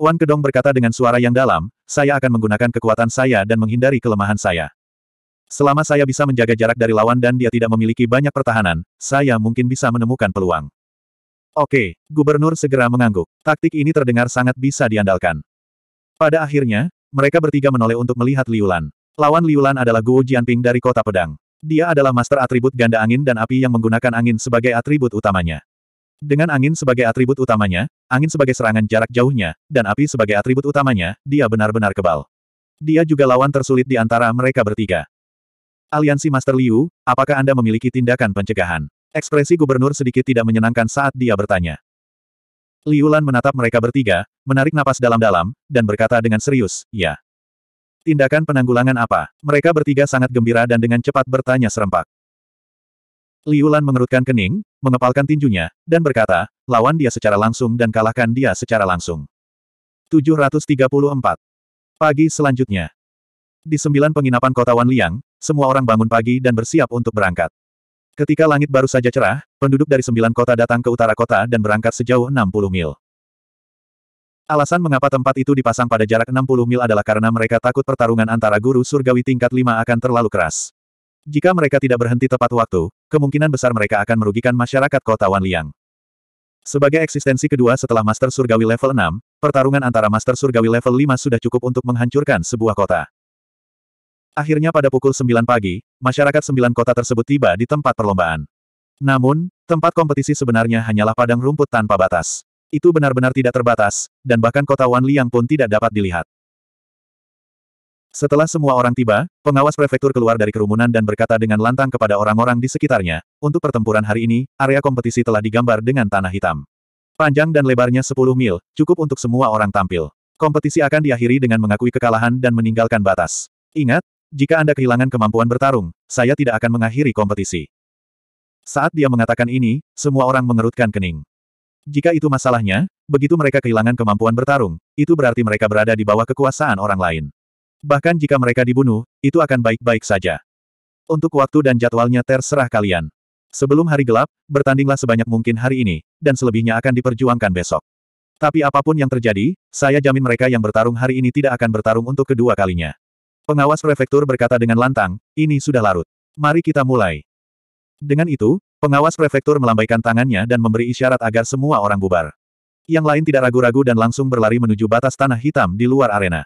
Wan Kedong berkata dengan suara yang dalam, saya akan menggunakan kekuatan saya dan menghindari kelemahan saya. Selama saya bisa menjaga jarak dari lawan dan dia tidak memiliki banyak pertahanan, saya mungkin bisa menemukan peluang. Oke, gubernur segera mengangguk. Taktik ini terdengar sangat bisa diandalkan. Pada akhirnya, mereka bertiga menoleh untuk melihat Liulan. Lawan Liulan adalah Guo Jianping dari Kota Pedang. Dia adalah master atribut ganda angin dan api yang menggunakan angin sebagai atribut utamanya. Dengan angin sebagai atribut utamanya, angin sebagai serangan jarak jauhnya, dan api sebagai atribut utamanya, dia benar-benar kebal. Dia juga lawan tersulit di antara mereka bertiga. Aliansi Master Liu, apakah Anda memiliki tindakan pencegahan? Ekspresi gubernur sedikit tidak menyenangkan saat dia bertanya. Liu menatap mereka bertiga, menarik napas dalam-dalam, dan berkata dengan serius, ya. Tindakan penanggulangan apa? Mereka bertiga sangat gembira dan dengan cepat bertanya serempak. Liulan mengerutkan kening, mengepalkan tinjunya, dan berkata, lawan dia secara langsung dan kalahkan dia secara langsung. 734. Pagi selanjutnya. Di sembilan penginapan kota Wan Liang, semua orang bangun pagi dan bersiap untuk berangkat. Ketika langit baru saja cerah, penduduk dari sembilan kota datang ke utara kota dan berangkat sejauh 60 mil. Alasan mengapa tempat itu dipasang pada jarak 60 mil adalah karena mereka takut pertarungan antara guru surgawi tingkat 5 akan terlalu keras. Jika mereka tidak berhenti tepat waktu, kemungkinan besar mereka akan merugikan masyarakat kota Wanliang. Sebagai eksistensi kedua setelah Master Surgawi level 6, pertarungan antara Master Surgawi level 5 sudah cukup untuk menghancurkan sebuah kota. Akhirnya pada pukul 9 pagi, masyarakat 9 kota tersebut tiba di tempat perlombaan. Namun, tempat kompetisi sebenarnya hanyalah padang rumput tanpa batas. Itu benar-benar tidak terbatas, dan bahkan kota Wan Liang pun tidak dapat dilihat. Setelah semua orang tiba, pengawas prefektur keluar dari kerumunan dan berkata dengan lantang kepada orang-orang di sekitarnya, untuk pertempuran hari ini, area kompetisi telah digambar dengan tanah hitam. Panjang dan lebarnya 10 mil, cukup untuk semua orang tampil. Kompetisi akan diakhiri dengan mengakui kekalahan dan meninggalkan batas. Ingat, jika Anda kehilangan kemampuan bertarung, saya tidak akan mengakhiri kompetisi. Saat dia mengatakan ini, semua orang mengerutkan kening. Jika itu masalahnya, begitu mereka kehilangan kemampuan bertarung, itu berarti mereka berada di bawah kekuasaan orang lain. Bahkan jika mereka dibunuh, itu akan baik-baik saja. Untuk waktu dan jadwalnya terserah kalian. Sebelum hari gelap, bertandinglah sebanyak mungkin hari ini, dan selebihnya akan diperjuangkan besok. Tapi apapun yang terjadi, saya jamin mereka yang bertarung hari ini tidak akan bertarung untuk kedua kalinya. Pengawas prefektur berkata dengan lantang, ini sudah larut. Mari kita mulai. Dengan itu, Pengawas prefektur melambaikan tangannya dan memberi isyarat agar semua orang bubar. Yang lain tidak ragu-ragu dan langsung berlari menuju batas tanah hitam di luar arena.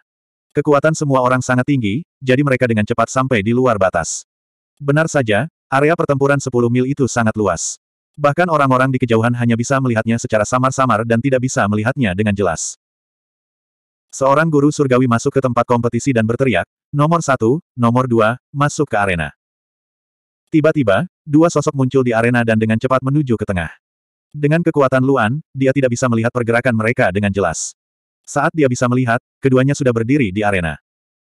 Kekuatan semua orang sangat tinggi, jadi mereka dengan cepat sampai di luar batas. Benar saja, area pertempuran 10 mil itu sangat luas. Bahkan orang-orang di kejauhan hanya bisa melihatnya secara samar-samar dan tidak bisa melihatnya dengan jelas. Seorang guru surgawi masuk ke tempat kompetisi dan berteriak, nomor satu, nomor dua, masuk ke arena. Tiba-tiba, dua sosok muncul di arena dan dengan cepat menuju ke tengah. Dengan kekuatan Luan, dia tidak bisa melihat pergerakan mereka dengan jelas. Saat dia bisa melihat, keduanya sudah berdiri di arena.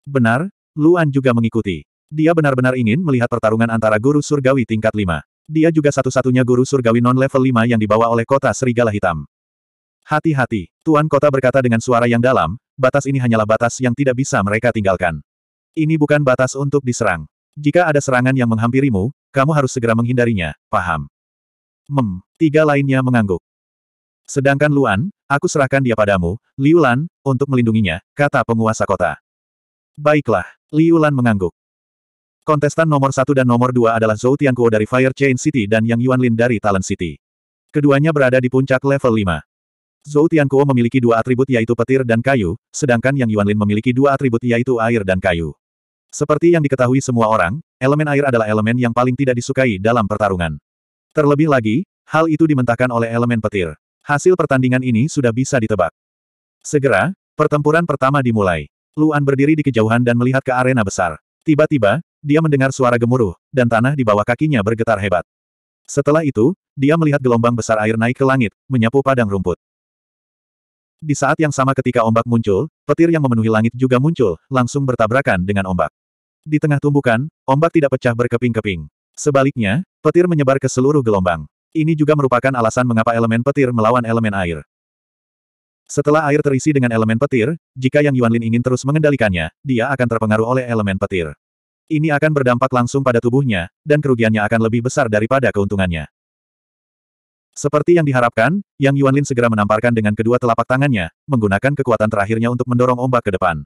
Benar, Luan juga mengikuti. Dia benar-benar ingin melihat pertarungan antara guru surgawi tingkat 5. Dia juga satu-satunya guru surgawi non-level 5 yang dibawa oleh kota Serigala Hitam. Hati-hati, Tuan Kota berkata dengan suara yang dalam, batas ini hanyalah batas yang tidak bisa mereka tinggalkan. Ini bukan batas untuk diserang. Jika ada serangan yang menghampirimu, kamu harus segera menghindarinya, paham? Mem, tiga lainnya mengangguk. Sedangkan Luan, aku serahkan dia padamu, Liu untuk melindunginya, kata penguasa kota. Baiklah, Liu mengangguk. Kontestan nomor satu dan nomor dua adalah Zhou Tiankou dari Fire Chain City dan Yang Yuanlin dari Talent City. Keduanya berada di puncak level 5. Zhou Tiankou memiliki dua atribut yaitu petir dan kayu, sedangkan Yang Yuanlin memiliki dua atribut yaitu air dan kayu. Seperti yang diketahui semua orang, elemen air adalah elemen yang paling tidak disukai dalam pertarungan. Terlebih lagi, hal itu dimentahkan oleh elemen petir. Hasil pertandingan ini sudah bisa ditebak. Segera, pertempuran pertama dimulai. Luan berdiri di kejauhan dan melihat ke arena besar. Tiba-tiba, dia mendengar suara gemuruh, dan tanah di bawah kakinya bergetar hebat. Setelah itu, dia melihat gelombang besar air naik ke langit, menyapu padang rumput. Di saat yang sama ketika ombak muncul, petir yang memenuhi langit juga muncul, langsung bertabrakan dengan ombak. Di tengah tumbukan, ombak tidak pecah berkeping-keping. Sebaliknya, petir menyebar ke seluruh gelombang. Ini juga merupakan alasan mengapa elemen petir melawan elemen air. Setelah air terisi dengan elemen petir, jika Yang Yuanlin ingin terus mengendalikannya, dia akan terpengaruh oleh elemen petir. Ini akan berdampak langsung pada tubuhnya, dan kerugiannya akan lebih besar daripada keuntungannya. Seperti yang diharapkan, Yang Yuanlin segera menamparkan dengan kedua telapak tangannya, menggunakan kekuatan terakhirnya untuk mendorong ombak ke depan.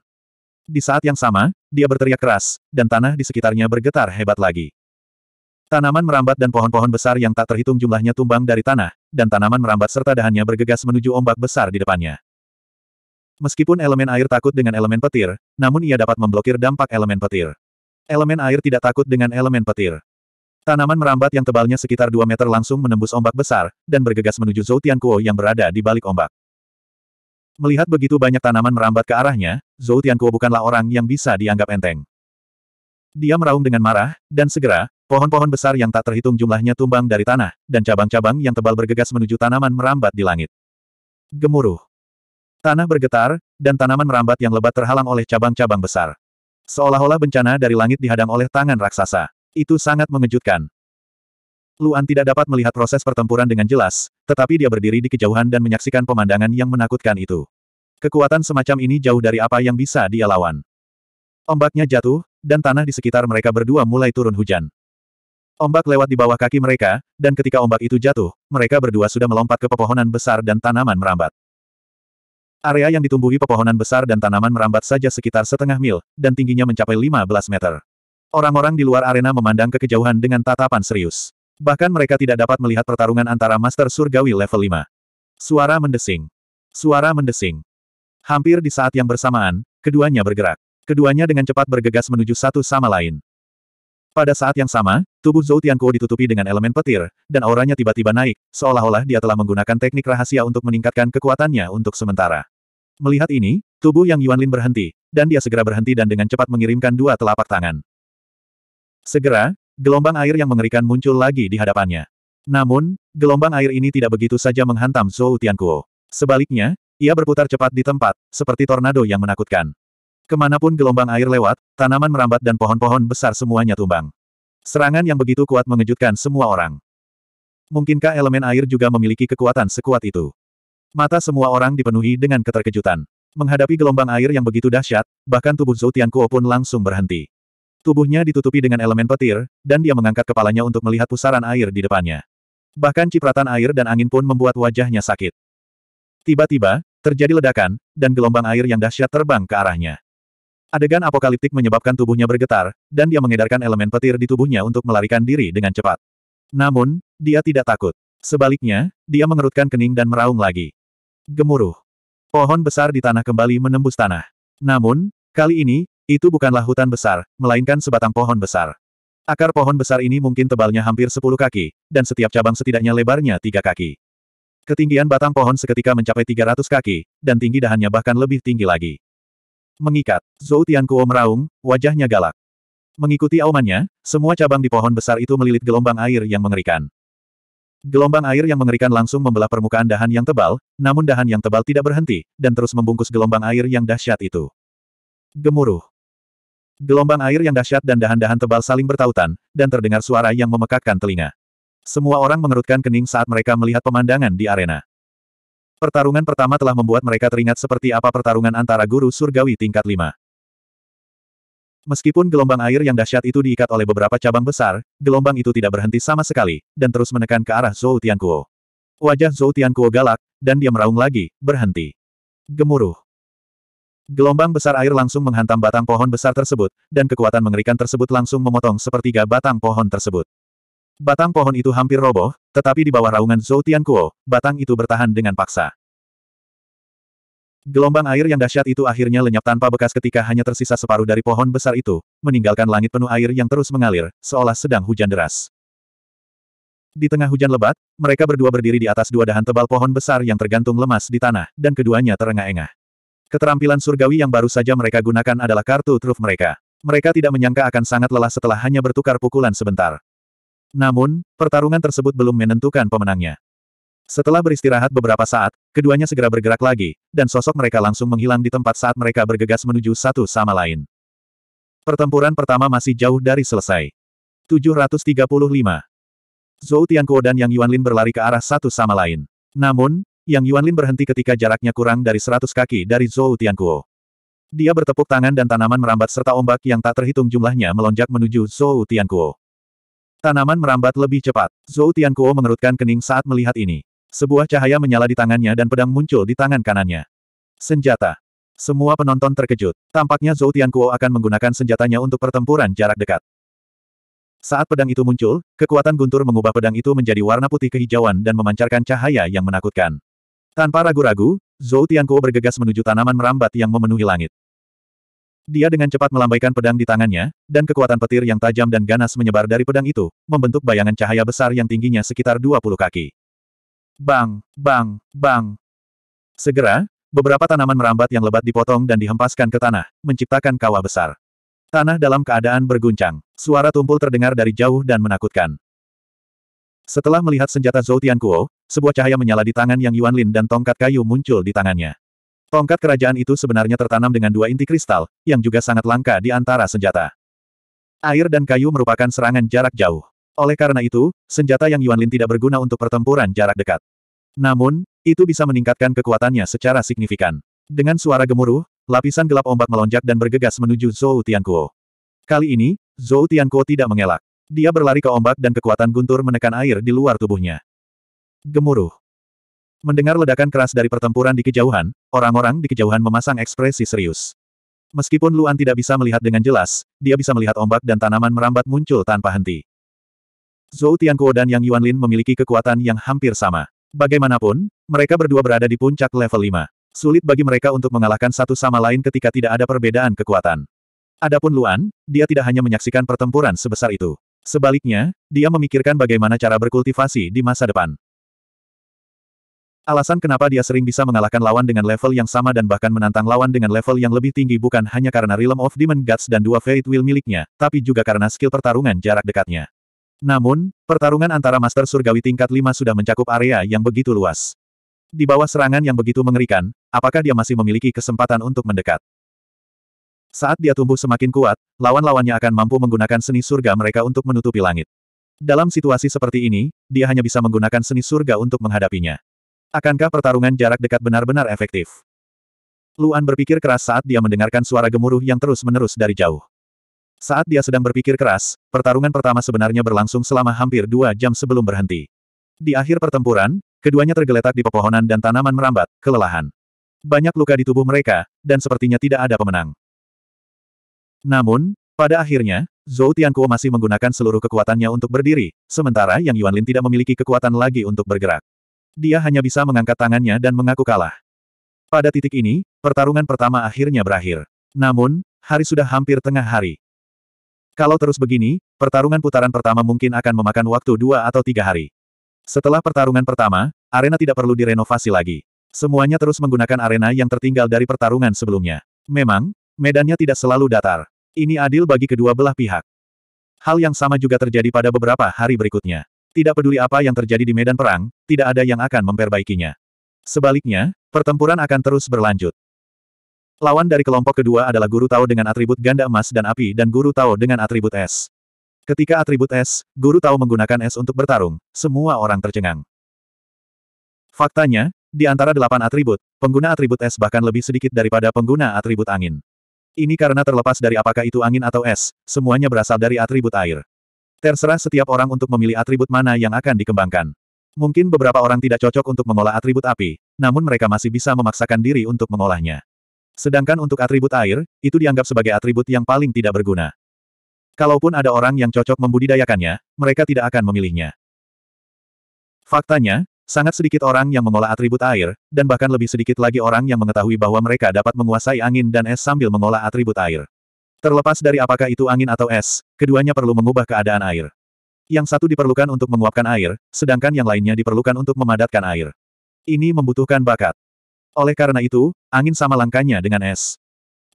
Di saat yang sama, dia berteriak keras, dan tanah di sekitarnya bergetar hebat lagi. Tanaman merambat dan pohon-pohon besar yang tak terhitung jumlahnya tumbang dari tanah, dan tanaman merambat serta dahannya bergegas menuju ombak besar di depannya. Meskipun elemen air takut dengan elemen petir, namun ia dapat memblokir dampak elemen petir. Elemen air tidak takut dengan elemen petir. Tanaman merambat yang tebalnya sekitar 2 meter langsung menembus ombak besar, dan bergegas menuju Zhou Tiankuo yang berada di balik ombak. Melihat begitu banyak tanaman merambat ke arahnya, Zhou Tianku bukanlah orang yang bisa dianggap enteng. Dia meraung dengan marah, dan segera, pohon-pohon besar yang tak terhitung jumlahnya tumbang dari tanah, dan cabang-cabang yang tebal bergegas menuju tanaman merambat di langit. Gemuruh. Tanah bergetar, dan tanaman merambat yang lebat terhalang oleh cabang-cabang besar. Seolah-olah bencana dari langit dihadang oleh tangan raksasa. Itu sangat mengejutkan. Luan tidak dapat melihat proses pertempuran dengan jelas, tetapi dia berdiri di kejauhan dan menyaksikan pemandangan yang menakutkan itu. Kekuatan semacam ini jauh dari apa yang bisa dia lawan. Ombaknya jatuh, dan tanah di sekitar mereka berdua mulai turun hujan. Ombak lewat di bawah kaki mereka, dan ketika ombak itu jatuh, mereka berdua sudah melompat ke pepohonan besar dan tanaman merambat. Area yang ditumbuhi pepohonan besar dan tanaman merambat saja sekitar setengah mil, dan tingginya mencapai 15 meter. Orang-orang di luar arena memandang ke kejauhan dengan tatapan serius. Bahkan mereka tidak dapat melihat pertarungan antara Master Surgawi level 5. Suara mendesing. Suara mendesing. Hampir di saat yang bersamaan, keduanya bergerak. Keduanya dengan cepat bergegas menuju satu sama lain. Pada saat yang sama, tubuh Zhou Tiankou ditutupi dengan elemen petir, dan auranya tiba-tiba naik, seolah-olah dia telah menggunakan teknik rahasia untuk meningkatkan kekuatannya untuk sementara. Melihat ini, tubuh yang Yuan Lin berhenti, dan dia segera berhenti dan dengan cepat mengirimkan dua telapak tangan. Segera, gelombang air yang mengerikan muncul lagi di hadapannya. Namun, gelombang air ini tidak begitu saja menghantam Zhou Tiankuo. Sebaliknya, ia berputar cepat di tempat, seperti tornado yang menakutkan. Kemanapun gelombang air lewat, tanaman merambat dan pohon-pohon besar semuanya tumbang. Serangan yang begitu kuat mengejutkan semua orang. Mungkinkah elemen air juga memiliki kekuatan sekuat itu? Mata semua orang dipenuhi dengan keterkejutan. Menghadapi gelombang air yang begitu dahsyat, bahkan tubuh Zhou Tiankuo pun langsung berhenti. Tubuhnya ditutupi dengan elemen petir, dan dia mengangkat kepalanya untuk melihat pusaran air di depannya. Bahkan cipratan air dan angin pun membuat wajahnya sakit. Tiba-tiba, terjadi ledakan, dan gelombang air yang dahsyat terbang ke arahnya. Adegan apokaliptik menyebabkan tubuhnya bergetar, dan dia mengedarkan elemen petir di tubuhnya untuk melarikan diri dengan cepat. Namun, dia tidak takut. Sebaliknya, dia mengerutkan kening dan meraung lagi. Gemuruh. Pohon besar di tanah kembali menembus tanah. Namun, kali ini, itu bukanlah hutan besar, melainkan sebatang pohon besar. Akar pohon besar ini mungkin tebalnya hampir 10 kaki, dan setiap cabang setidaknya lebarnya tiga kaki. Ketinggian batang pohon seketika mencapai 300 kaki, dan tinggi dahannya bahkan lebih tinggi lagi. Mengikat, Zhou Tiankuo meraung, wajahnya galak. Mengikuti aumannya, semua cabang di pohon besar itu melilit gelombang air yang mengerikan. Gelombang air yang mengerikan langsung membelah permukaan dahan yang tebal, namun dahan yang tebal tidak berhenti, dan terus membungkus gelombang air yang dahsyat itu. Gemuruh, Gelombang air yang dahsyat dan dahan-dahan tebal saling bertautan, dan terdengar suara yang memekakkan telinga. Semua orang mengerutkan kening saat mereka melihat pemandangan di arena. Pertarungan pertama telah membuat mereka teringat seperti apa pertarungan antara guru surgawi tingkat 5. Meskipun gelombang air yang dahsyat itu diikat oleh beberapa cabang besar, gelombang itu tidak berhenti sama sekali, dan terus menekan ke arah Zhou Tiankuo. Wajah Zhou Tiankuo galak, dan dia meraung lagi, berhenti. Gemuruh. Gelombang besar air langsung menghantam batang pohon besar tersebut, dan kekuatan mengerikan tersebut langsung memotong sepertiga batang pohon tersebut. Batang pohon itu hampir roboh, tetapi di bawah raungan Zhou Tiankuo, batang itu bertahan dengan paksa. Gelombang air yang dahsyat itu akhirnya lenyap tanpa bekas ketika hanya tersisa separuh dari pohon besar itu, meninggalkan langit penuh air yang terus mengalir, seolah sedang hujan deras. Di tengah hujan lebat, mereka berdua berdiri di atas dua dahan tebal pohon besar yang tergantung lemas di tanah, dan keduanya terengah-engah. Keterampilan surgawi yang baru saja mereka gunakan adalah kartu truf mereka. Mereka tidak menyangka akan sangat lelah setelah hanya bertukar pukulan sebentar. Namun, pertarungan tersebut belum menentukan pemenangnya. Setelah beristirahat beberapa saat, keduanya segera bergerak lagi, dan sosok mereka langsung menghilang di tempat saat mereka bergegas menuju satu sama lain. Pertempuran pertama masih jauh dari selesai. 735. Zhou Tianquo dan Yang Yuanlin berlari ke arah satu sama lain. Namun, yang Yuanlin berhenti ketika jaraknya kurang dari seratus kaki dari Zhou Tiankuo. Dia bertepuk tangan dan tanaman merambat serta ombak yang tak terhitung jumlahnya melonjak menuju Zhou Tiankuo. Tanaman merambat lebih cepat. Zhou Tiankuo mengerutkan kening saat melihat ini. Sebuah cahaya menyala di tangannya dan pedang muncul di tangan kanannya. Senjata. Semua penonton terkejut. Tampaknya Zhou Tiankuo akan menggunakan senjatanya untuk pertempuran jarak dekat. Saat pedang itu muncul, kekuatan guntur mengubah pedang itu menjadi warna putih kehijauan dan memancarkan cahaya yang menakutkan. Tanpa ragu-ragu, Zhou Tianquo bergegas menuju tanaman merambat yang memenuhi langit. Dia dengan cepat melambaikan pedang di tangannya, dan kekuatan petir yang tajam dan ganas menyebar dari pedang itu, membentuk bayangan cahaya besar yang tingginya sekitar 20 kaki. Bang, bang, bang. Segera, beberapa tanaman merambat yang lebat dipotong dan dihempaskan ke tanah, menciptakan kawah besar. Tanah dalam keadaan berguncang. Suara tumpul terdengar dari jauh dan menakutkan. Setelah melihat senjata Zhou Tiankuo, sebuah cahaya menyala di tangan Yang Yuan Lin dan tongkat kayu muncul di tangannya. Tongkat kerajaan itu sebenarnya tertanam dengan dua inti kristal, yang juga sangat langka di antara senjata. Air dan kayu merupakan serangan jarak jauh. Oleh karena itu, senjata Yang Yuan Lin tidak berguna untuk pertempuran jarak dekat. Namun, itu bisa meningkatkan kekuatannya secara signifikan. Dengan suara gemuruh, lapisan gelap ombak melonjak dan bergegas menuju Zhou Tiankuo. Kali ini, Zhou Tiankuo tidak mengelak. Dia berlari ke ombak dan kekuatan guntur menekan air di luar tubuhnya. Gemuruh. Mendengar ledakan keras dari pertempuran di kejauhan, orang-orang di kejauhan memasang ekspresi serius. Meskipun Luan tidak bisa melihat dengan jelas, dia bisa melihat ombak dan tanaman merambat muncul tanpa henti. Zhou Tiankuo dan Yang Yuanlin memiliki kekuatan yang hampir sama. Bagaimanapun, mereka berdua berada di puncak level 5. Sulit bagi mereka untuk mengalahkan satu sama lain ketika tidak ada perbedaan kekuatan. Adapun Luan, dia tidak hanya menyaksikan pertempuran sebesar itu. Sebaliknya, dia memikirkan bagaimana cara berkultivasi di masa depan. Alasan kenapa dia sering bisa mengalahkan lawan dengan level yang sama dan bahkan menantang lawan dengan level yang lebih tinggi bukan hanya karena Realm of Demon Gods dan dua Fate Will miliknya, tapi juga karena skill pertarungan jarak dekatnya. Namun, pertarungan antara Master Surgawi tingkat 5 sudah mencakup area yang begitu luas. Di bawah serangan yang begitu mengerikan, apakah dia masih memiliki kesempatan untuk mendekat? Saat dia tumbuh semakin kuat, lawan-lawannya akan mampu menggunakan seni surga mereka untuk menutupi langit. Dalam situasi seperti ini, dia hanya bisa menggunakan seni surga untuk menghadapinya. Akankah pertarungan jarak dekat benar-benar efektif? Luan berpikir keras saat dia mendengarkan suara gemuruh yang terus-menerus dari jauh. Saat dia sedang berpikir keras, pertarungan pertama sebenarnya berlangsung selama hampir dua jam sebelum berhenti. Di akhir pertempuran, keduanya tergeletak di pepohonan dan tanaman merambat, kelelahan. Banyak luka di tubuh mereka, dan sepertinya tidak ada pemenang. Namun, pada akhirnya, Zhou Tiankuo masih menggunakan seluruh kekuatannya untuk berdiri, sementara Yang Yuanlin tidak memiliki kekuatan lagi untuk bergerak. Dia hanya bisa mengangkat tangannya dan mengaku kalah. Pada titik ini, pertarungan pertama akhirnya berakhir. Namun, hari sudah hampir tengah hari. Kalau terus begini, pertarungan putaran pertama mungkin akan memakan waktu dua atau tiga hari. Setelah pertarungan pertama, arena tidak perlu direnovasi lagi. Semuanya terus menggunakan arena yang tertinggal dari pertarungan sebelumnya. Memang, Medannya tidak selalu datar. Ini adil bagi kedua belah pihak. Hal yang sama juga terjadi pada beberapa hari berikutnya. Tidak peduli apa yang terjadi di medan perang, tidak ada yang akan memperbaikinya. Sebaliknya, pertempuran akan terus berlanjut. Lawan dari kelompok kedua adalah guru Tao dengan atribut ganda emas dan api dan guru Tao dengan atribut es. Ketika atribut es, guru Tao menggunakan es untuk bertarung, semua orang tercengang. Faktanya, di antara delapan atribut, pengguna atribut es bahkan lebih sedikit daripada pengguna atribut angin. Ini karena terlepas dari apakah itu angin atau es, semuanya berasal dari atribut air. Terserah setiap orang untuk memilih atribut mana yang akan dikembangkan. Mungkin beberapa orang tidak cocok untuk mengolah atribut api, namun mereka masih bisa memaksakan diri untuk mengolahnya. Sedangkan untuk atribut air, itu dianggap sebagai atribut yang paling tidak berguna. Kalaupun ada orang yang cocok membudidayakannya, mereka tidak akan memilihnya. Faktanya, Sangat sedikit orang yang mengolah atribut air, dan bahkan lebih sedikit lagi orang yang mengetahui bahwa mereka dapat menguasai angin dan es sambil mengolah atribut air. Terlepas dari apakah itu angin atau es, keduanya perlu mengubah keadaan air. Yang satu diperlukan untuk menguapkan air, sedangkan yang lainnya diperlukan untuk memadatkan air. Ini membutuhkan bakat. Oleh karena itu, angin sama langkanya dengan es.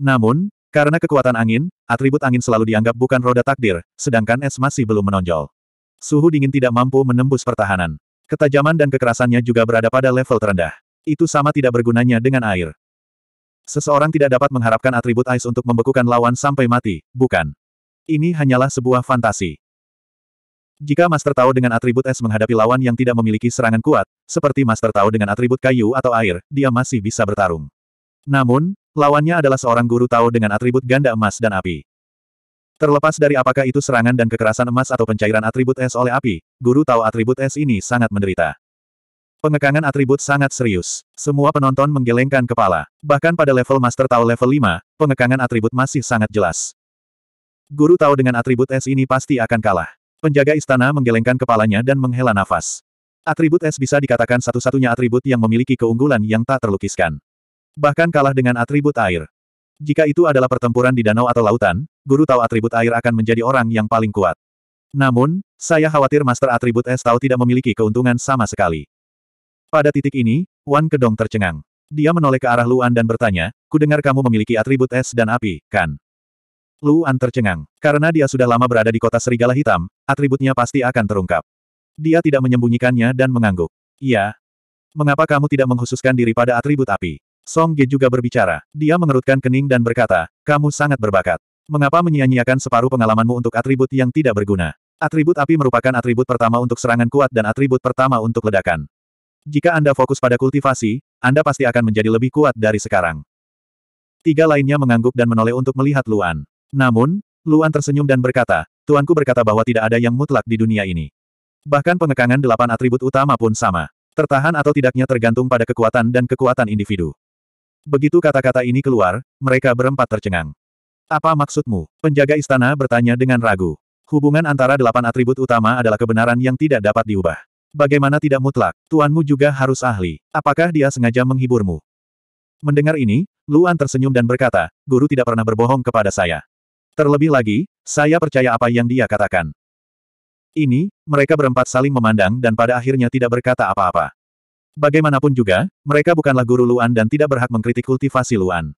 Namun, karena kekuatan angin, atribut angin selalu dianggap bukan roda takdir, sedangkan es masih belum menonjol. Suhu dingin tidak mampu menembus pertahanan. Ketajaman dan kekerasannya juga berada pada level terendah. Itu sama tidak bergunanya dengan air. Seseorang tidak dapat mengharapkan atribut Ice untuk membekukan lawan sampai mati, bukan? Ini hanyalah sebuah fantasi. Jika Master Tao dengan atribut es menghadapi lawan yang tidak memiliki serangan kuat, seperti Master Tao dengan atribut kayu atau air, dia masih bisa bertarung. Namun, lawannya adalah seorang guru Tao dengan atribut ganda emas dan api. Terlepas dari apakah itu serangan dan kekerasan emas atau pencairan atribut es oleh api, guru tahu atribut es ini sangat menderita. Pengekangan atribut sangat serius. Semua penonton menggelengkan kepala. Bahkan pada level Master Tao level 5, pengekangan atribut masih sangat jelas. Guru tahu dengan atribut es ini pasti akan kalah. Penjaga istana menggelengkan kepalanya dan menghela nafas. Atribut es bisa dikatakan satu-satunya atribut yang memiliki keunggulan yang tak terlukiskan. Bahkan kalah dengan atribut air. Jika itu adalah pertempuran di danau atau lautan, guru tahu atribut air akan menjadi orang yang paling kuat. Namun, saya khawatir master atribut es tahu tidak memiliki keuntungan sama sekali. Pada titik ini, Wan Kedong tercengang. Dia menoleh ke arah Luan dan bertanya, kudengar kamu memiliki atribut es dan api, kan? Luan tercengang. Karena dia sudah lama berada di kota serigala hitam, atributnya pasti akan terungkap. Dia tidak menyembunyikannya dan mengangguk. Iya. Mengapa kamu tidak menghususkan diri pada atribut api? Song Ge juga berbicara. Dia mengerutkan kening dan berkata, kamu sangat berbakat. Mengapa menyia-nyiakan separuh pengalamanmu untuk atribut yang tidak berguna? Atribut api merupakan atribut pertama untuk serangan kuat dan atribut pertama untuk ledakan. Jika Anda fokus pada kultivasi, Anda pasti akan menjadi lebih kuat dari sekarang. Tiga lainnya mengangguk dan menoleh untuk melihat Luan. Namun, Luan tersenyum dan berkata, Tuanku berkata bahwa tidak ada yang mutlak di dunia ini. Bahkan pengekangan delapan atribut utama pun sama. Tertahan atau tidaknya tergantung pada kekuatan dan kekuatan individu. Begitu kata-kata ini keluar, mereka berempat tercengang. Apa maksudmu? Penjaga istana bertanya dengan ragu. Hubungan antara delapan atribut utama adalah kebenaran yang tidak dapat diubah. Bagaimana tidak mutlak, tuanmu juga harus ahli. Apakah dia sengaja menghiburmu? Mendengar ini, Luan tersenyum dan berkata, guru tidak pernah berbohong kepada saya. Terlebih lagi, saya percaya apa yang dia katakan. Ini, mereka berempat saling memandang dan pada akhirnya tidak berkata apa-apa. Bagaimanapun juga, mereka bukanlah guru Luan dan tidak berhak mengkritik kultivasi Luan.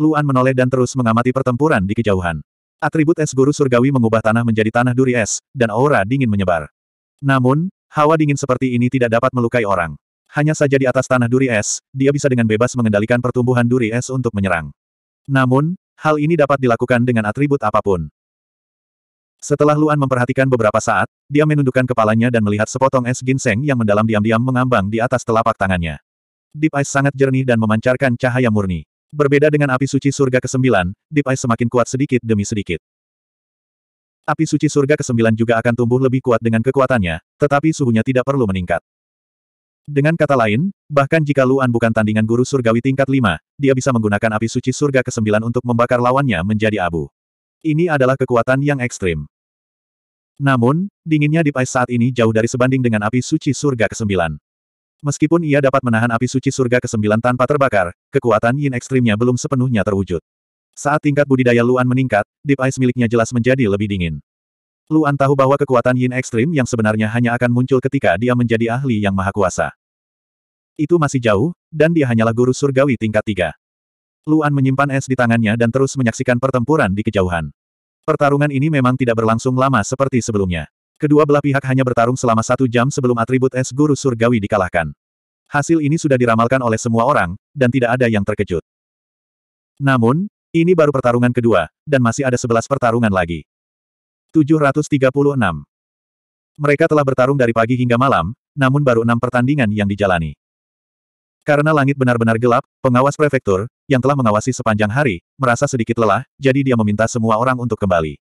Luan menoleh dan terus mengamati pertempuran di kejauhan. Atribut es guru surgawi mengubah tanah menjadi tanah duri es, dan aura dingin menyebar. Namun, hawa dingin seperti ini tidak dapat melukai orang. Hanya saja di atas tanah duri es, dia bisa dengan bebas mengendalikan pertumbuhan duri es untuk menyerang. Namun, hal ini dapat dilakukan dengan atribut apapun. Setelah Luan memperhatikan beberapa saat, dia menundukkan kepalanya dan melihat sepotong es ginseng yang mendalam diam-diam mengambang di atas telapak tangannya. Deep Ice sangat jernih dan memancarkan cahaya murni. Berbeda dengan api suci surga ke-9, Deep semakin kuat sedikit demi sedikit. Api suci surga ke-9 juga akan tumbuh lebih kuat dengan kekuatannya, tetapi suhunya tidak perlu meningkat. Dengan kata lain, bahkan jika Luan bukan tandingan guru surgawi tingkat 5, dia bisa menggunakan api suci surga ke-9 untuk membakar lawannya menjadi abu. Ini adalah kekuatan yang ekstrim. Namun, dinginnya dipai saat ini jauh dari sebanding dengan api suci surga ke-9. Meskipun ia dapat menahan api suci surga ke-9 tanpa terbakar, kekuatan yin ekstrimnya belum sepenuhnya terwujud. Saat tingkat budidaya Luan meningkat, deep ice miliknya jelas menjadi lebih dingin. Luan tahu bahwa kekuatan yin ekstrim yang sebenarnya hanya akan muncul ketika dia menjadi ahli yang maha kuasa. Itu masih jauh, dan dia hanyalah guru surgawi tingkat tiga. Luan menyimpan es di tangannya dan terus menyaksikan pertempuran di kejauhan. Pertarungan ini memang tidak berlangsung lama seperti sebelumnya. Kedua belah pihak hanya bertarung selama satu jam sebelum atribut es guru surgawi dikalahkan. Hasil ini sudah diramalkan oleh semua orang, dan tidak ada yang terkejut. Namun, ini baru pertarungan kedua, dan masih ada sebelas pertarungan lagi. 736. Mereka telah bertarung dari pagi hingga malam, namun baru enam pertandingan yang dijalani. Karena langit benar-benar gelap, pengawas prefektur, yang telah mengawasi sepanjang hari, merasa sedikit lelah, jadi dia meminta semua orang untuk kembali.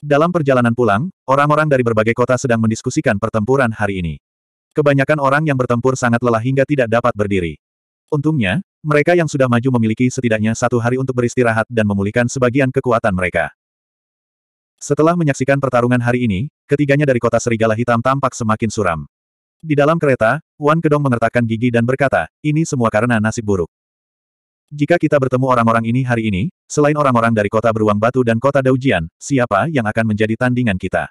Dalam perjalanan pulang, orang-orang dari berbagai kota sedang mendiskusikan pertempuran hari ini. Kebanyakan orang yang bertempur sangat lelah hingga tidak dapat berdiri. Untungnya, mereka yang sudah maju memiliki setidaknya satu hari untuk beristirahat dan memulihkan sebagian kekuatan mereka. Setelah menyaksikan pertarungan hari ini, ketiganya dari kota serigala hitam tampak semakin suram. Di dalam kereta, Wan Kedong mengertakkan gigi dan berkata, ini semua karena nasib buruk. Jika kita bertemu orang-orang ini hari ini, selain orang-orang dari kota beruang batu dan kota Daujian, siapa yang akan menjadi tandingan kita?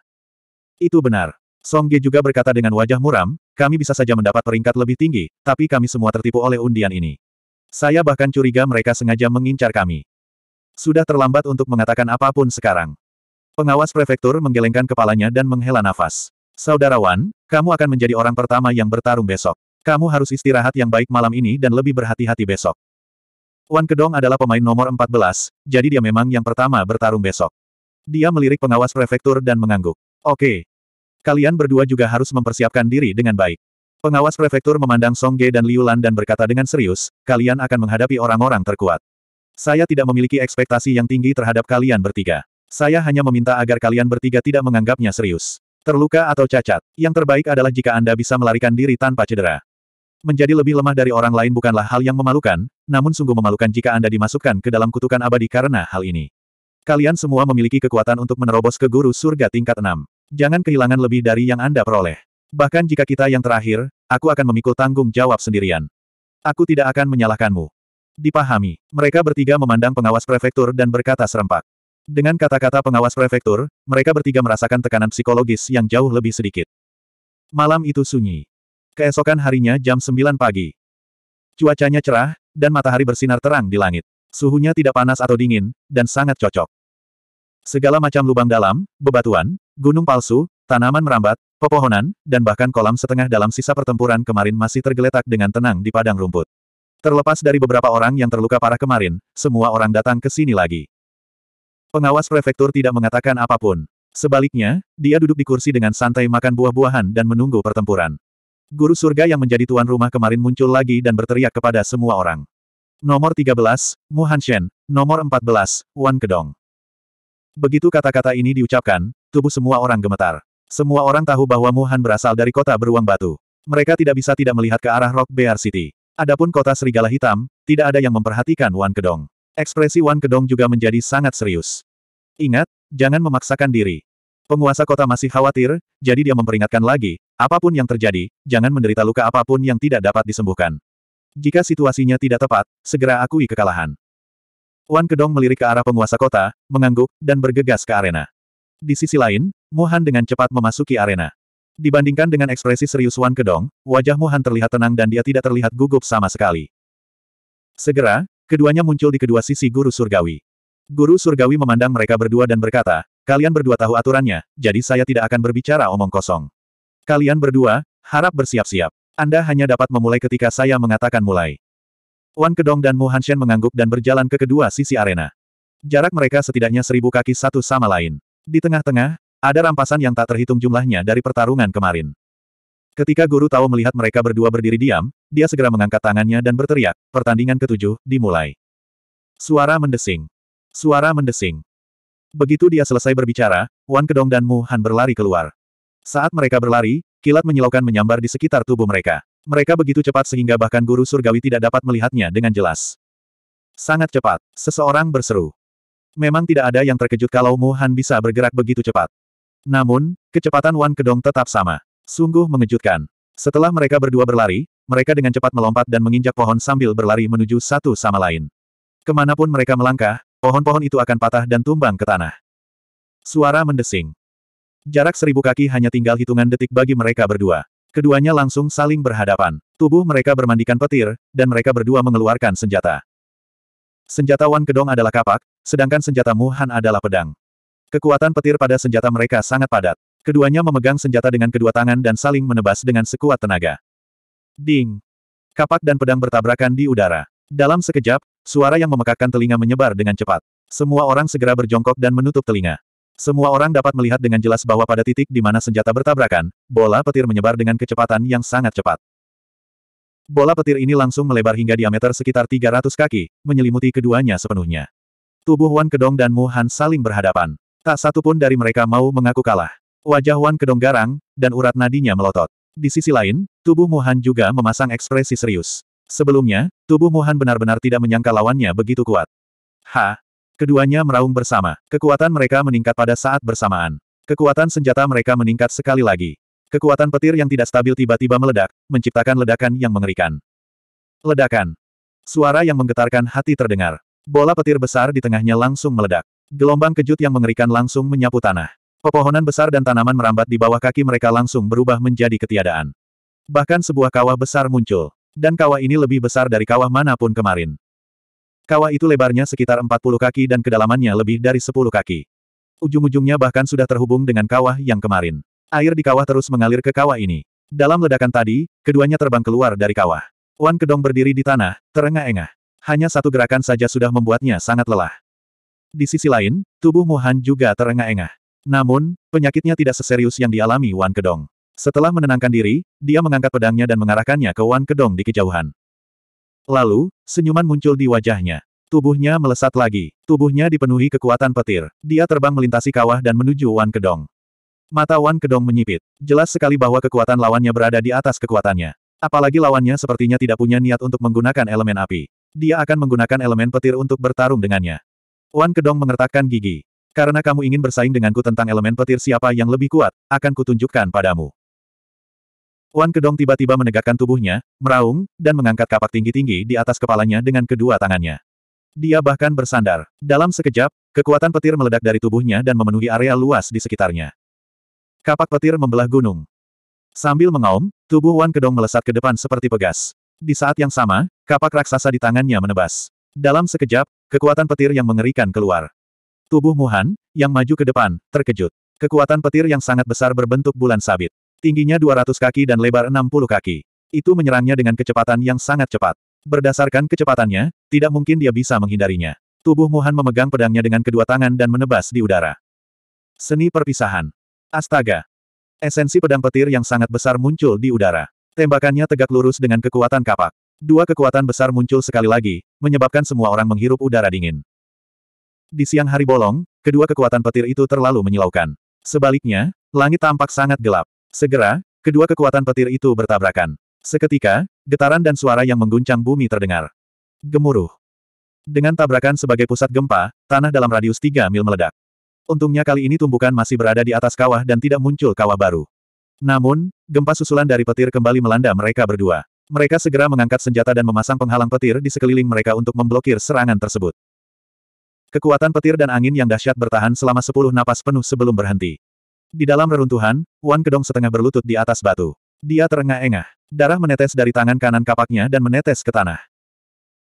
Itu benar. Song Ge juga berkata dengan wajah muram, kami bisa saja mendapat peringkat lebih tinggi, tapi kami semua tertipu oleh undian ini. Saya bahkan curiga mereka sengaja mengincar kami. Sudah terlambat untuk mengatakan apapun sekarang. Pengawas prefektur menggelengkan kepalanya dan menghela nafas. Saudarawan, kamu akan menjadi orang pertama yang bertarung besok. Kamu harus istirahat yang baik malam ini dan lebih berhati-hati besok. Wan Kedong adalah pemain nomor 14, jadi dia memang yang pertama bertarung besok. Dia melirik pengawas prefektur dan mengangguk. Oke. Kalian berdua juga harus mempersiapkan diri dengan baik. Pengawas prefektur memandang Song Ge dan Liu Lan dan berkata dengan serius, kalian akan menghadapi orang-orang terkuat. Saya tidak memiliki ekspektasi yang tinggi terhadap kalian bertiga. Saya hanya meminta agar kalian bertiga tidak menganggapnya serius. Terluka atau cacat, yang terbaik adalah jika Anda bisa melarikan diri tanpa cedera. Menjadi lebih lemah dari orang lain bukanlah hal yang memalukan, namun sungguh memalukan jika Anda dimasukkan ke dalam kutukan abadi karena hal ini. Kalian semua memiliki kekuatan untuk menerobos ke guru surga tingkat 6. Jangan kehilangan lebih dari yang Anda peroleh. Bahkan jika kita yang terakhir, aku akan memikul tanggung jawab sendirian. Aku tidak akan menyalahkanmu. Dipahami, mereka bertiga memandang pengawas prefektur dan berkata serempak. Dengan kata-kata pengawas prefektur, mereka bertiga merasakan tekanan psikologis yang jauh lebih sedikit. Malam itu sunyi. Keesokan harinya jam 9 pagi. Cuacanya cerah, dan matahari bersinar terang di langit. Suhunya tidak panas atau dingin, dan sangat cocok. Segala macam lubang dalam, bebatuan, gunung palsu, tanaman merambat, pepohonan, dan bahkan kolam setengah dalam sisa pertempuran kemarin masih tergeletak dengan tenang di padang rumput. Terlepas dari beberapa orang yang terluka parah kemarin, semua orang datang ke sini lagi. Pengawas prefektur tidak mengatakan apapun. Sebaliknya, dia duduk di kursi dengan santai makan buah-buahan dan menunggu pertempuran. Guru surga yang menjadi tuan rumah kemarin muncul lagi dan berteriak kepada semua orang. Nomor 13, Mu Hanshen. Nomor 14, Wan Kedong. Begitu kata-kata ini diucapkan, tubuh semua orang gemetar. Semua orang tahu bahwa Mu Han berasal dari kota beruang batu. Mereka tidak bisa tidak melihat ke arah Rock Bear City. Adapun kota serigala hitam, tidak ada yang memperhatikan Wan Kedong. Ekspresi Wan Kedong juga menjadi sangat serius. Ingat, jangan memaksakan diri. Penguasa kota masih khawatir, jadi dia memperingatkan lagi, Apapun yang terjadi, jangan menderita luka apapun yang tidak dapat disembuhkan. Jika situasinya tidak tepat, segera akui kekalahan. Wan Kedong melirik ke arah penguasa kota, mengangguk, dan bergegas ke arena. Di sisi lain, Muhan dengan cepat memasuki arena. Dibandingkan dengan ekspresi serius Wan Kedong, wajah Muhan terlihat tenang dan dia tidak terlihat gugup sama sekali. Segera, keduanya muncul di kedua sisi Guru Surgawi. Guru Surgawi memandang mereka berdua dan berkata, kalian berdua tahu aturannya, jadi saya tidak akan berbicara omong kosong. Kalian berdua, harap bersiap-siap. Anda hanya dapat memulai ketika saya mengatakan mulai. Wan Kedong dan Mu Hanshen mengangguk dan berjalan ke kedua sisi arena. Jarak mereka setidaknya seribu kaki satu sama lain. Di tengah-tengah, ada rampasan yang tak terhitung jumlahnya dari pertarungan kemarin. Ketika Guru Tao melihat mereka berdua berdiri diam, dia segera mengangkat tangannya dan berteriak, pertandingan ketujuh, dimulai. Suara mendesing. Suara mendesing. Begitu dia selesai berbicara, Wan Kedong dan Mu Han berlari keluar. Saat mereka berlari, kilat menyilaukan menyambar di sekitar tubuh mereka. Mereka begitu cepat sehingga bahkan guru surgawi tidak dapat melihatnya dengan jelas. Sangat cepat, seseorang berseru. Memang tidak ada yang terkejut kalau Mu bisa bergerak begitu cepat. Namun, kecepatan Wan Kedong tetap sama. Sungguh mengejutkan. Setelah mereka berdua berlari, mereka dengan cepat melompat dan menginjak pohon sambil berlari menuju satu sama lain. Kemanapun mereka melangkah, pohon-pohon itu akan patah dan tumbang ke tanah. Suara mendesing. Jarak seribu kaki hanya tinggal hitungan detik bagi mereka berdua. Keduanya langsung saling berhadapan. Tubuh mereka bermandikan petir, dan mereka berdua mengeluarkan senjata. Senjata Wan Kedong adalah kapak, sedangkan senjata Mu adalah pedang. Kekuatan petir pada senjata mereka sangat padat. Keduanya memegang senjata dengan kedua tangan dan saling menebas dengan sekuat tenaga. Ding! Kapak dan pedang bertabrakan di udara. Dalam sekejap, suara yang memekakkan telinga menyebar dengan cepat. Semua orang segera berjongkok dan menutup telinga. Semua orang dapat melihat dengan jelas bahwa pada titik di mana senjata bertabrakan, bola petir menyebar dengan kecepatan yang sangat cepat. Bola petir ini langsung melebar hingga diameter sekitar 300 kaki, menyelimuti keduanya sepenuhnya. Tubuh Wan Kedong dan Mu Han saling berhadapan. Tak satu pun dari mereka mau mengaku kalah. Wajah Wan Kedong garang, dan urat nadinya melotot. Di sisi lain, tubuh Mu Han juga memasang ekspresi serius. Sebelumnya, tubuh Mu Han benar-benar tidak menyangka lawannya begitu kuat. Ha, Keduanya meraung bersama. Kekuatan mereka meningkat pada saat bersamaan. Kekuatan senjata mereka meningkat sekali lagi. Kekuatan petir yang tidak stabil tiba-tiba meledak, menciptakan ledakan yang mengerikan. Ledakan. Suara yang menggetarkan hati terdengar. Bola petir besar di tengahnya langsung meledak. Gelombang kejut yang mengerikan langsung menyapu tanah. Pepohonan besar dan tanaman merambat di bawah kaki mereka langsung berubah menjadi ketiadaan. Bahkan sebuah kawah besar muncul. Dan kawah ini lebih besar dari kawah manapun kemarin. Kawah itu lebarnya sekitar 40 kaki dan kedalamannya lebih dari 10 kaki. Ujung-ujungnya bahkan sudah terhubung dengan kawah yang kemarin. Air di kawah terus mengalir ke kawah ini. Dalam ledakan tadi, keduanya terbang keluar dari kawah. Wan Kedong berdiri di tanah, terengah-engah. Hanya satu gerakan saja sudah membuatnya sangat lelah. Di sisi lain, tubuh Muhan juga terengah-engah. Namun, penyakitnya tidak seserius yang dialami Wan Kedong. Setelah menenangkan diri, dia mengangkat pedangnya dan mengarahkannya ke Wan Kedong di kejauhan. Lalu, senyuman muncul di wajahnya. Tubuhnya melesat lagi. Tubuhnya dipenuhi kekuatan petir. Dia terbang melintasi kawah dan menuju Wan Kedong. Mata Wan Kedong menyipit. Jelas sekali bahwa kekuatan lawannya berada di atas kekuatannya. Apalagi lawannya sepertinya tidak punya niat untuk menggunakan elemen api. Dia akan menggunakan elemen petir untuk bertarung dengannya. Wan Kedong mengertakkan gigi. Karena kamu ingin bersaing denganku tentang elemen petir siapa yang lebih kuat, akan kutunjukkan padamu. Wan Kedong tiba-tiba menegakkan tubuhnya, meraung, dan mengangkat kapak tinggi-tinggi di atas kepalanya dengan kedua tangannya. Dia bahkan bersandar. Dalam sekejap, kekuatan petir meledak dari tubuhnya dan memenuhi area luas di sekitarnya. Kapak petir membelah gunung. Sambil mengaum, tubuh Wan Kedong melesat ke depan seperti pegas. Di saat yang sama, kapak raksasa di tangannya menebas. Dalam sekejap, kekuatan petir yang mengerikan keluar. Tubuh Muhan, yang maju ke depan, terkejut. Kekuatan petir yang sangat besar berbentuk bulan sabit. Tingginya 200 kaki dan lebar 60 kaki. Itu menyerangnya dengan kecepatan yang sangat cepat. Berdasarkan kecepatannya, tidak mungkin dia bisa menghindarinya. Tubuh Muhan memegang pedangnya dengan kedua tangan dan menebas di udara. Seni perpisahan. Astaga. Esensi pedang petir yang sangat besar muncul di udara. Tembakannya tegak lurus dengan kekuatan kapak. Dua kekuatan besar muncul sekali lagi, menyebabkan semua orang menghirup udara dingin. Di siang hari bolong, kedua kekuatan petir itu terlalu menyilaukan. Sebaliknya, langit tampak sangat gelap. Segera, kedua kekuatan petir itu bertabrakan. Seketika, getaran dan suara yang mengguncang bumi terdengar. Gemuruh. Dengan tabrakan sebagai pusat gempa, tanah dalam radius 3 mil meledak. Untungnya kali ini tumbukan masih berada di atas kawah dan tidak muncul kawah baru. Namun, gempa susulan dari petir kembali melanda mereka berdua. Mereka segera mengangkat senjata dan memasang penghalang petir di sekeliling mereka untuk memblokir serangan tersebut. Kekuatan petir dan angin yang dahsyat bertahan selama sepuluh napas penuh sebelum berhenti. Di dalam reruntuhan, Wan Kedong setengah berlutut di atas batu. Dia terengah-engah. Darah menetes dari tangan kanan kapaknya dan menetes ke tanah.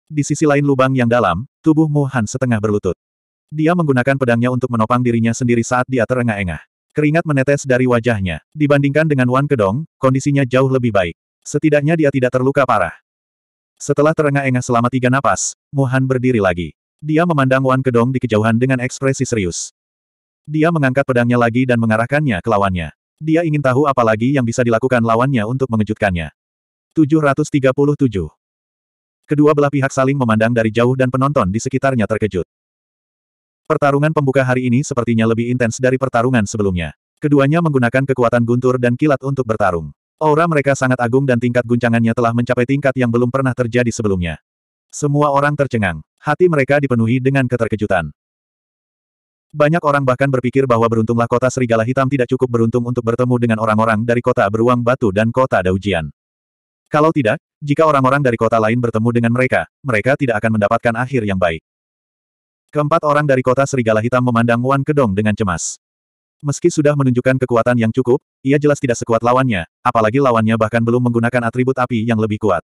Di sisi lain lubang yang dalam, tubuh Mu Han setengah berlutut. Dia menggunakan pedangnya untuk menopang dirinya sendiri saat dia terengah-engah. Keringat menetes dari wajahnya. Dibandingkan dengan Wan Kedong, kondisinya jauh lebih baik. Setidaknya dia tidak terluka parah. Setelah terengah-engah selama tiga napas, Mu Han berdiri lagi. Dia memandang Wan Kedong di kejauhan dengan ekspresi serius. Dia mengangkat pedangnya lagi dan mengarahkannya ke lawannya. Dia ingin tahu apa lagi yang bisa dilakukan lawannya untuk mengejutkannya. 737. Kedua belah pihak saling memandang dari jauh dan penonton di sekitarnya terkejut. Pertarungan pembuka hari ini sepertinya lebih intens dari pertarungan sebelumnya. Keduanya menggunakan kekuatan guntur dan kilat untuk bertarung. Aura mereka sangat agung dan tingkat guncangannya telah mencapai tingkat yang belum pernah terjadi sebelumnya. Semua orang tercengang. Hati mereka dipenuhi dengan keterkejutan. Banyak orang bahkan berpikir bahwa beruntunglah kota Serigala Hitam tidak cukup beruntung untuk bertemu dengan orang-orang dari kota Beruang Batu dan kota Daujian. Kalau tidak, jika orang-orang dari kota lain bertemu dengan mereka, mereka tidak akan mendapatkan akhir yang baik. Keempat orang dari kota Serigala Hitam memandang Wan Kedong dengan cemas. Meski sudah menunjukkan kekuatan yang cukup, ia jelas tidak sekuat lawannya, apalagi lawannya bahkan belum menggunakan atribut api yang lebih kuat.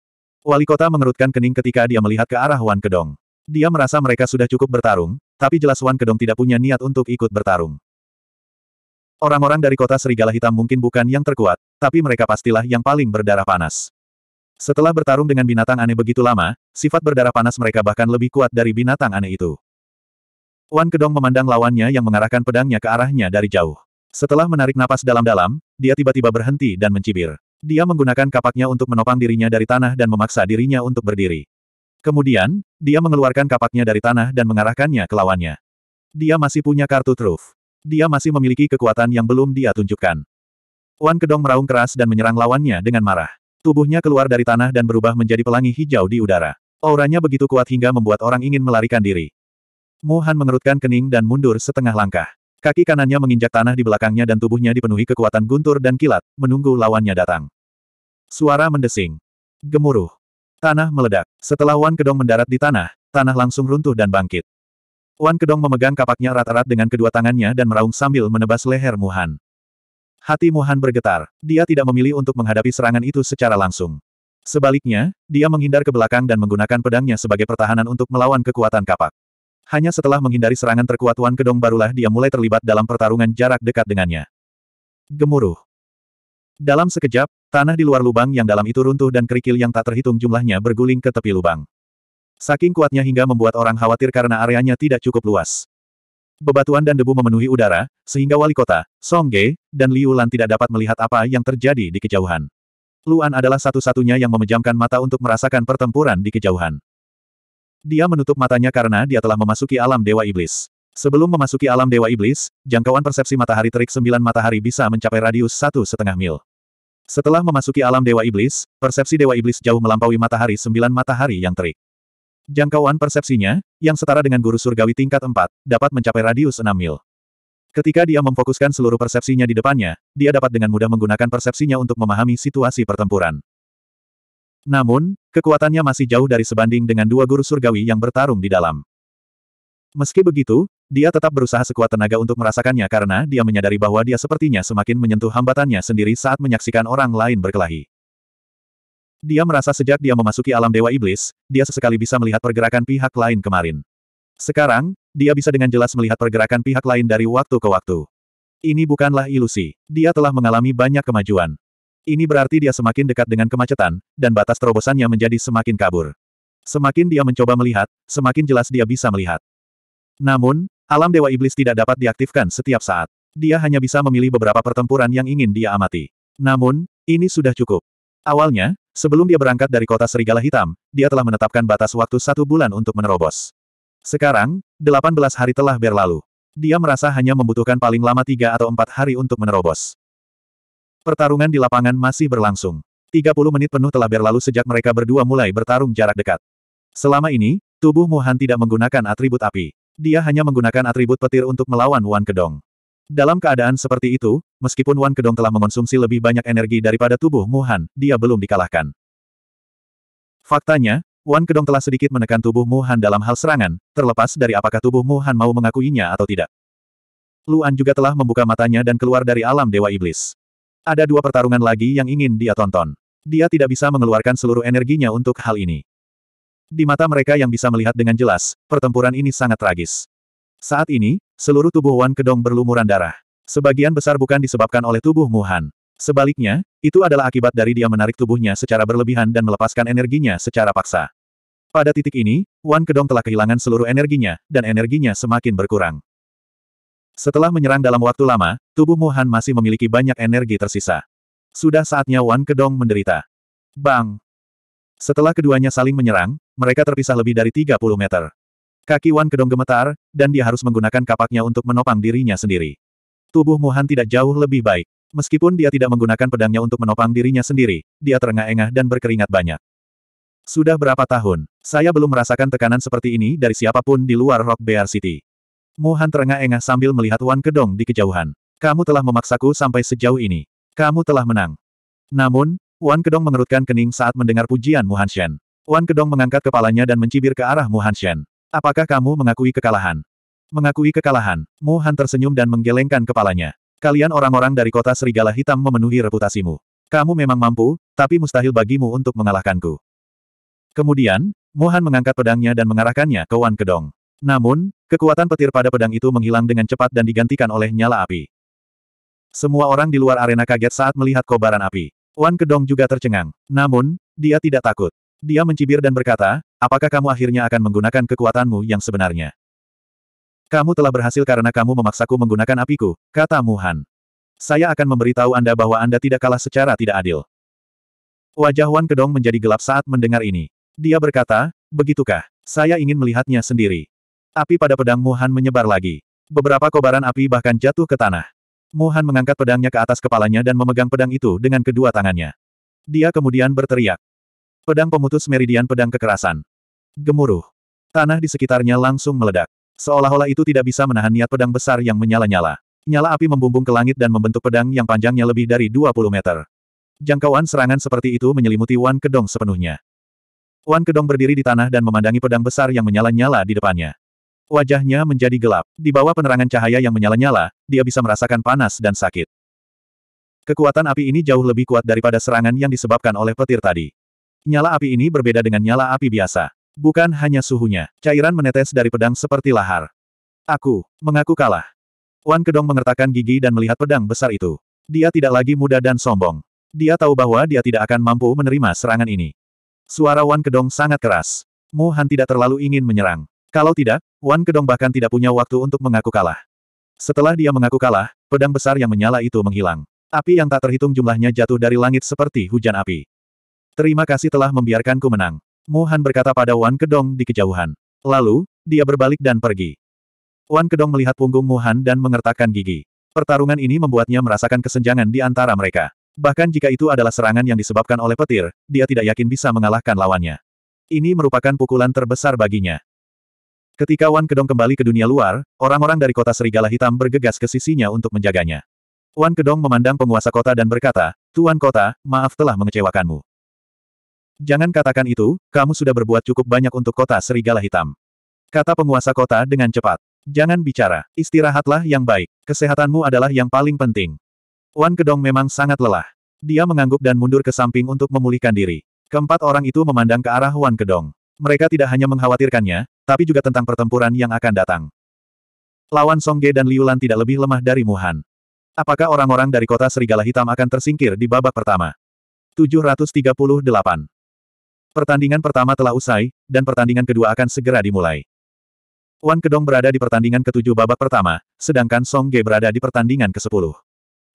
Wali kota mengerutkan kening ketika dia melihat ke arah Wan Kedong. Dia merasa mereka sudah cukup bertarung, tapi jelas Wan Kedong tidak punya niat untuk ikut bertarung. Orang-orang dari kota Serigala Hitam mungkin bukan yang terkuat, tapi mereka pastilah yang paling berdarah panas. Setelah bertarung dengan binatang aneh begitu lama, sifat berdarah panas mereka bahkan lebih kuat dari binatang aneh itu. Wan Kedong memandang lawannya yang mengarahkan pedangnya ke arahnya dari jauh. Setelah menarik napas dalam-dalam, dia tiba-tiba berhenti dan mencibir. Dia menggunakan kapaknya untuk menopang dirinya dari tanah dan memaksa dirinya untuk berdiri. Kemudian, dia mengeluarkan kapaknya dari tanah dan mengarahkannya ke lawannya. Dia masih punya kartu truf. Dia masih memiliki kekuatan yang belum dia tunjukkan. Wan Kedong meraung keras dan menyerang lawannya dengan marah. Tubuhnya keluar dari tanah dan berubah menjadi pelangi hijau di udara. Auranya begitu kuat hingga membuat orang ingin melarikan diri. Muhan mengerutkan kening dan mundur setengah langkah. Kaki kanannya menginjak tanah di belakangnya dan tubuhnya dipenuhi kekuatan guntur dan kilat, menunggu lawannya datang. Suara mendesing. Gemuruh. Tanah meledak. Setelah Wan Kedong mendarat di tanah, tanah langsung runtuh dan bangkit. Wan Kedong memegang kapaknya rata rat dengan kedua tangannya dan meraung sambil menebas leher Muhan. Hati Muhan bergetar. Dia tidak memilih untuk menghadapi serangan itu secara langsung. Sebaliknya, dia menghindar ke belakang dan menggunakan pedangnya sebagai pertahanan untuk melawan kekuatan kapak. Hanya setelah menghindari serangan terkuat Wan Kedong barulah dia mulai terlibat dalam pertarungan jarak dekat dengannya. Gemuruh. Dalam sekejap, Tanah di luar lubang yang dalam itu runtuh dan kerikil yang tak terhitung jumlahnya berguling ke tepi lubang. Saking kuatnya hingga membuat orang khawatir karena areanya tidak cukup luas. Bebatuan dan debu memenuhi udara, sehingga wali kota, Song Ge, dan Liu Lan tidak dapat melihat apa yang terjadi di kejauhan. Luan adalah satu-satunya yang memejamkan mata untuk merasakan pertempuran di kejauhan. Dia menutup matanya karena dia telah memasuki alam Dewa Iblis. Sebelum memasuki alam Dewa Iblis, jangkauan persepsi matahari terik sembilan matahari bisa mencapai radius satu setengah mil. Setelah memasuki alam Dewa Iblis, persepsi Dewa Iblis jauh melampaui matahari sembilan matahari yang terik. Jangkauan persepsinya, yang setara dengan guru surgawi tingkat 4, dapat mencapai radius 6 mil. Ketika dia memfokuskan seluruh persepsinya di depannya, dia dapat dengan mudah menggunakan persepsinya untuk memahami situasi pertempuran. Namun, kekuatannya masih jauh dari sebanding dengan dua guru surgawi yang bertarung di dalam. Meski begitu, dia tetap berusaha sekuat tenaga untuk merasakannya karena dia menyadari bahwa dia sepertinya semakin menyentuh hambatannya sendiri saat menyaksikan orang lain berkelahi. Dia merasa sejak dia memasuki alam Dewa Iblis, dia sesekali bisa melihat pergerakan pihak lain kemarin. Sekarang, dia bisa dengan jelas melihat pergerakan pihak lain dari waktu ke waktu. Ini bukanlah ilusi. Dia telah mengalami banyak kemajuan. Ini berarti dia semakin dekat dengan kemacetan, dan batas terobosannya menjadi semakin kabur. Semakin dia mencoba melihat, semakin jelas dia bisa melihat. Namun, Alam Dewa Iblis tidak dapat diaktifkan setiap saat. Dia hanya bisa memilih beberapa pertempuran yang ingin dia amati. Namun, ini sudah cukup. Awalnya, sebelum dia berangkat dari kota Serigala Hitam, dia telah menetapkan batas waktu satu bulan untuk menerobos. Sekarang, 18 hari telah berlalu. Dia merasa hanya membutuhkan paling lama tiga atau empat hari untuk menerobos. Pertarungan di lapangan masih berlangsung. 30 menit penuh telah berlalu sejak mereka berdua mulai bertarung jarak dekat. Selama ini, tubuh Muhan tidak menggunakan atribut api. Dia hanya menggunakan atribut petir untuk melawan Wan Kedong. Dalam keadaan seperti itu, meskipun Wan Kedong telah mengonsumsi lebih banyak energi daripada tubuh Muhan, dia belum dikalahkan. Faktanya, Wan Kedong telah sedikit menekan tubuh Muhan dalam hal serangan, terlepas dari apakah tubuh Muhan mau mengakuinya atau tidak. Luan juga telah membuka matanya dan keluar dari alam Dewa Iblis. Ada dua pertarungan lagi yang ingin dia tonton. Dia tidak bisa mengeluarkan seluruh energinya untuk hal ini. Di mata mereka yang bisa melihat dengan jelas, pertempuran ini sangat tragis. Saat ini, seluruh tubuh Wan Kedong berlumuran darah. Sebagian besar bukan disebabkan oleh tubuh Muhan. Sebaliknya, itu adalah akibat dari dia menarik tubuhnya secara berlebihan dan melepaskan energinya secara paksa. Pada titik ini, Wan Kedong telah kehilangan seluruh energinya, dan energinya semakin berkurang. Setelah menyerang dalam waktu lama, tubuh Muhan masih memiliki banyak energi tersisa. Sudah saatnya Wan Kedong menderita. Bang! Setelah keduanya saling menyerang, mereka terpisah lebih dari 30 meter. Kaki Wan Kedong gemetar, dan dia harus menggunakan kapaknya untuk menopang dirinya sendiri. Tubuh Muhan tidak jauh lebih baik. Meskipun dia tidak menggunakan pedangnya untuk menopang dirinya sendiri, dia terengah-engah dan berkeringat banyak. Sudah berapa tahun, saya belum merasakan tekanan seperti ini dari siapapun di luar Rock Bear City. Muhan terengah-engah sambil melihat Wan Kedong di kejauhan. Kamu telah memaksaku sampai sejauh ini. Kamu telah menang. Namun, Wan Kedong mengerutkan kening saat mendengar pujian Muhan Shen. Wan Kedong mengangkat kepalanya dan mencibir ke arah Mu Han Apakah kamu mengakui kekalahan? Mengakui kekalahan, Mu Han tersenyum dan menggelengkan kepalanya. Kalian orang-orang dari kota Serigala Hitam memenuhi reputasimu. Kamu memang mampu, tapi mustahil bagimu untuk mengalahkanku. Kemudian, Mu Han mengangkat pedangnya dan mengarahkannya ke Wan Kedong. Namun, kekuatan petir pada pedang itu menghilang dengan cepat dan digantikan oleh nyala api. Semua orang di luar arena kaget saat melihat kobaran api. Wan Kedong juga tercengang. Namun, dia tidak takut. Dia mencibir dan berkata, apakah kamu akhirnya akan menggunakan kekuatanmu yang sebenarnya? Kamu telah berhasil karena kamu memaksaku menggunakan apiku, kata Muhan. Saya akan memberitahu Anda bahwa Anda tidak kalah secara tidak adil. Wajah Wan Kedong menjadi gelap saat mendengar ini. Dia berkata, begitukah, saya ingin melihatnya sendiri. Api pada pedang Muhan menyebar lagi. Beberapa kobaran api bahkan jatuh ke tanah. Muhan mengangkat pedangnya ke atas kepalanya dan memegang pedang itu dengan kedua tangannya. Dia kemudian berteriak, Pedang pemutus meridian pedang kekerasan. Gemuruh. Tanah di sekitarnya langsung meledak. Seolah-olah itu tidak bisa menahan niat pedang besar yang menyala-nyala. Nyala api membumbung ke langit dan membentuk pedang yang panjangnya lebih dari 20 meter. Jangkauan serangan seperti itu menyelimuti Wan Kedong sepenuhnya. Wan Kedong berdiri di tanah dan memandangi pedang besar yang menyala-nyala di depannya. Wajahnya menjadi gelap. Di bawah penerangan cahaya yang menyala-nyala, dia bisa merasakan panas dan sakit. Kekuatan api ini jauh lebih kuat daripada serangan yang disebabkan oleh petir tadi. Nyala api ini berbeda dengan nyala api biasa. Bukan hanya suhunya, cairan menetes dari pedang seperti lahar. Aku, mengaku kalah. Wan Kedong mengertakkan gigi dan melihat pedang besar itu. Dia tidak lagi muda dan sombong. Dia tahu bahwa dia tidak akan mampu menerima serangan ini. Suara Wan Kedong sangat keras. Mu Han tidak terlalu ingin menyerang. Kalau tidak, Wan Kedong bahkan tidak punya waktu untuk mengaku kalah. Setelah dia mengaku kalah, pedang besar yang menyala itu menghilang. Api yang tak terhitung jumlahnya jatuh dari langit seperti hujan api. Terima kasih telah membiarkanku menang. Mohan berkata pada Wan Kedong di kejauhan. Lalu, dia berbalik dan pergi. Wan Kedong melihat punggung Mohan dan mengertakkan gigi. Pertarungan ini membuatnya merasakan kesenjangan di antara mereka. Bahkan jika itu adalah serangan yang disebabkan oleh petir, dia tidak yakin bisa mengalahkan lawannya. Ini merupakan pukulan terbesar baginya. Ketika Wan Kedong kembali ke dunia luar, orang-orang dari kota Serigala Hitam bergegas ke sisinya untuk menjaganya. Wan Kedong memandang penguasa kota dan berkata, Tuan kota, maaf telah mengecewakanmu. Jangan katakan itu, kamu sudah berbuat cukup banyak untuk kota serigala hitam. Kata penguasa kota dengan cepat. Jangan bicara, istirahatlah yang baik, kesehatanmu adalah yang paling penting. Wan Kedong memang sangat lelah. Dia mengangguk dan mundur ke samping untuk memulihkan diri. Keempat orang itu memandang ke arah Wan Kedong. Mereka tidak hanya mengkhawatirkannya, tapi juga tentang pertempuran yang akan datang. Lawan Songge dan Liulan tidak lebih lemah dari Muhan. Apakah orang-orang dari kota Serigala Hitam akan tersingkir di babak pertama? 738 Pertandingan pertama telah usai, dan pertandingan kedua akan segera dimulai. Wan Kedong berada di pertandingan ketujuh babak pertama, sedangkan Song Ge berada di pertandingan ke-10.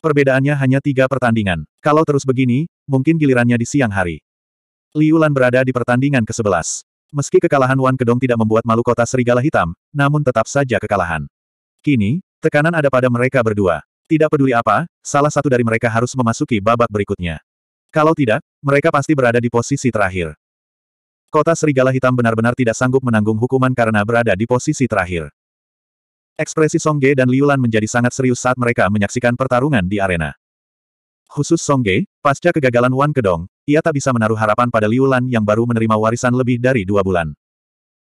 Perbedaannya hanya tiga pertandingan. Kalau terus begini, mungkin gilirannya di siang hari. Liu Lan berada di pertandingan ke-11. Meski kekalahan Wan Kedong tidak membuat malu kota Serigala Hitam, namun tetap saja kekalahan. Kini, tekanan ada pada mereka berdua. Tidak peduli apa, salah satu dari mereka harus memasuki babak berikutnya. Kalau tidak, mereka pasti berada di posisi terakhir. Kota Serigala Hitam benar-benar tidak sanggup menanggung hukuman karena berada di posisi terakhir. Ekspresi Song Ge dan Liulan menjadi sangat serius saat mereka menyaksikan pertarungan di arena. Khusus Song Ge, pasca kegagalan Wan Kedong, ia tak bisa menaruh harapan pada Liulan yang baru menerima warisan lebih dari dua bulan.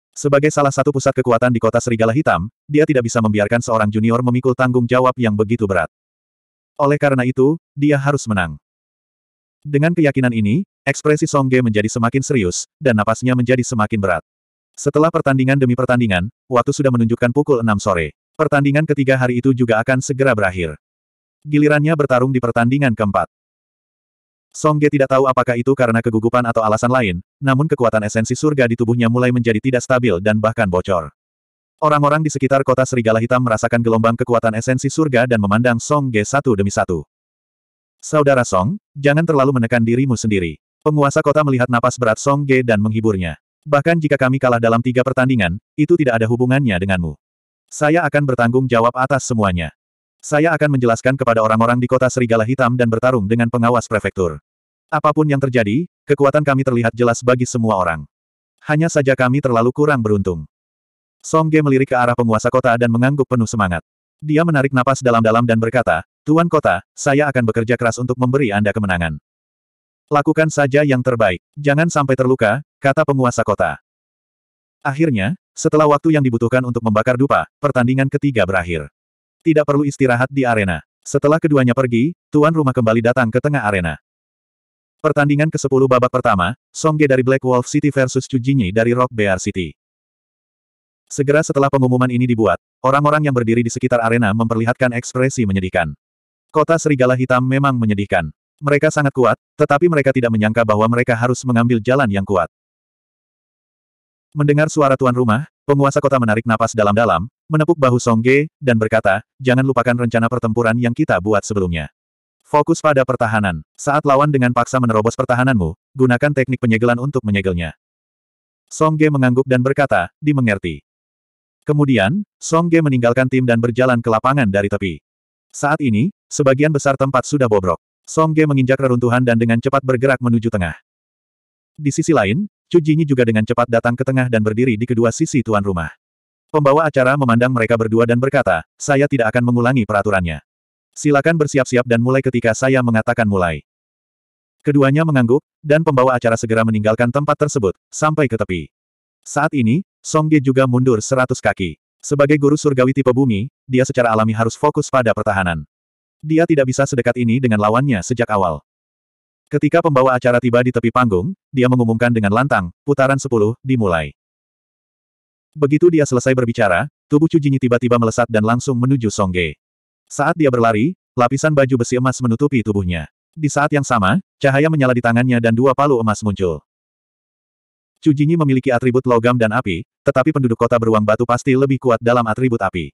Sebagai salah satu pusat kekuatan di kota Serigala Hitam, dia tidak bisa membiarkan seorang junior memikul tanggung jawab yang begitu berat. Oleh karena itu, dia harus menang. Dengan keyakinan ini, Ekspresi Song Ge menjadi semakin serius, dan napasnya menjadi semakin berat. Setelah pertandingan demi pertandingan, waktu sudah menunjukkan pukul 6 sore. Pertandingan ketiga hari itu juga akan segera berakhir. Gilirannya bertarung di pertandingan keempat. Song Ge tidak tahu apakah itu karena kegugupan atau alasan lain, namun kekuatan esensi surga di tubuhnya mulai menjadi tidak stabil dan bahkan bocor. Orang-orang di sekitar kota Serigala Hitam merasakan gelombang kekuatan esensi surga dan memandang Song Ge satu demi satu. Saudara Song, jangan terlalu menekan dirimu sendiri. Penguasa kota melihat napas berat Song Ge dan menghiburnya. Bahkan jika kami kalah dalam tiga pertandingan, itu tidak ada hubungannya denganmu. Saya akan bertanggung jawab atas semuanya. Saya akan menjelaskan kepada orang-orang di kota Serigala Hitam dan bertarung dengan pengawas prefektur. Apapun yang terjadi, kekuatan kami terlihat jelas bagi semua orang. Hanya saja kami terlalu kurang beruntung. Song Ge melirik ke arah penguasa kota dan mengangguk penuh semangat. Dia menarik napas dalam-dalam dan berkata, Tuan kota, saya akan bekerja keras untuk memberi Anda kemenangan. Lakukan saja yang terbaik. Jangan sampai terluka, kata penguasa kota. Akhirnya, setelah waktu yang dibutuhkan untuk membakar dupa, pertandingan ketiga berakhir. Tidak perlu istirahat di arena. Setelah keduanya pergi, tuan rumah kembali datang ke tengah arena. Pertandingan ke-10 babak pertama, Songge dari Black Wolf City versus Jinyi dari Rock Bear City. Segera setelah pengumuman ini dibuat, orang-orang yang berdiri di sekitar arena memperlihatkan ekspresi menyedihkan. Kota Serigala Hitam memang menyedihkan. Mereka sangat kuat, tetapi mereka tidak menyangka bahwa mereka harus mengambil jalan yang kuat. Mendengar suara tuan rumah, penguasa kota menarik napas dalam-dalam, menepuk bahu Songge, dan berkata, jangan lupakan rencana pertempuran yang kita buat sebelumnya. Fokus pada pertahanan. Saat lawan dengan paksa menerobos pertahananmu, gunakan teknik penyegelan untuk menyegelnya. Songge mengangguk dan berkata, dimengerti. Kemudian, Songge meninggalkan tim dan berjalan ke lapangan dari tepi. Saat ini, sebagian besar tempat sudah bobrok. Song Ge menginjak reruntuhan dan dengan cepat bergerak menuju tengah. Di sisi lain, Chu Jinyi juga dengan cepat datang ke tengah dan berdiri di kedua sisi tuan rumah. Pembawa acara memandang mereka berdua dan berkata, saya tidak akan mengulangi peraturannya. Silakan bersiap-siap dan mulai ketika saya mengatakan mulai. Keduanya mengangguk, dan pembawa acara segera meninggalkan tempat tersebut, sampai ke tepi. Saat ini, Song Ge juga mundur seratus kaki. Sebagai guru surgawi tipe bumi, dia secara alami harus fokus pada pertahanan. Dia tidak bisa sedekat ini dengan lawannya sejak awal. Ketika pembawa acara tiba di tepi panggung, dia mengumumkan dengan lantang, putaran 10, dimulai. Begitu dia selesai berbicara, tubuh Cujinyi tiba-tiba melesat dan langsung menuju Songge. Saat dia berlari, lapisan baju besi emas menutupi tubuhnya. Di saat yang sama, cahaya menyala di tangannya dan dua palu emas muncul. Cujinyi memiliki atribut logam dan api, tetapi penduduk kota beruang batu pasti lebih kuat dalam atribut api.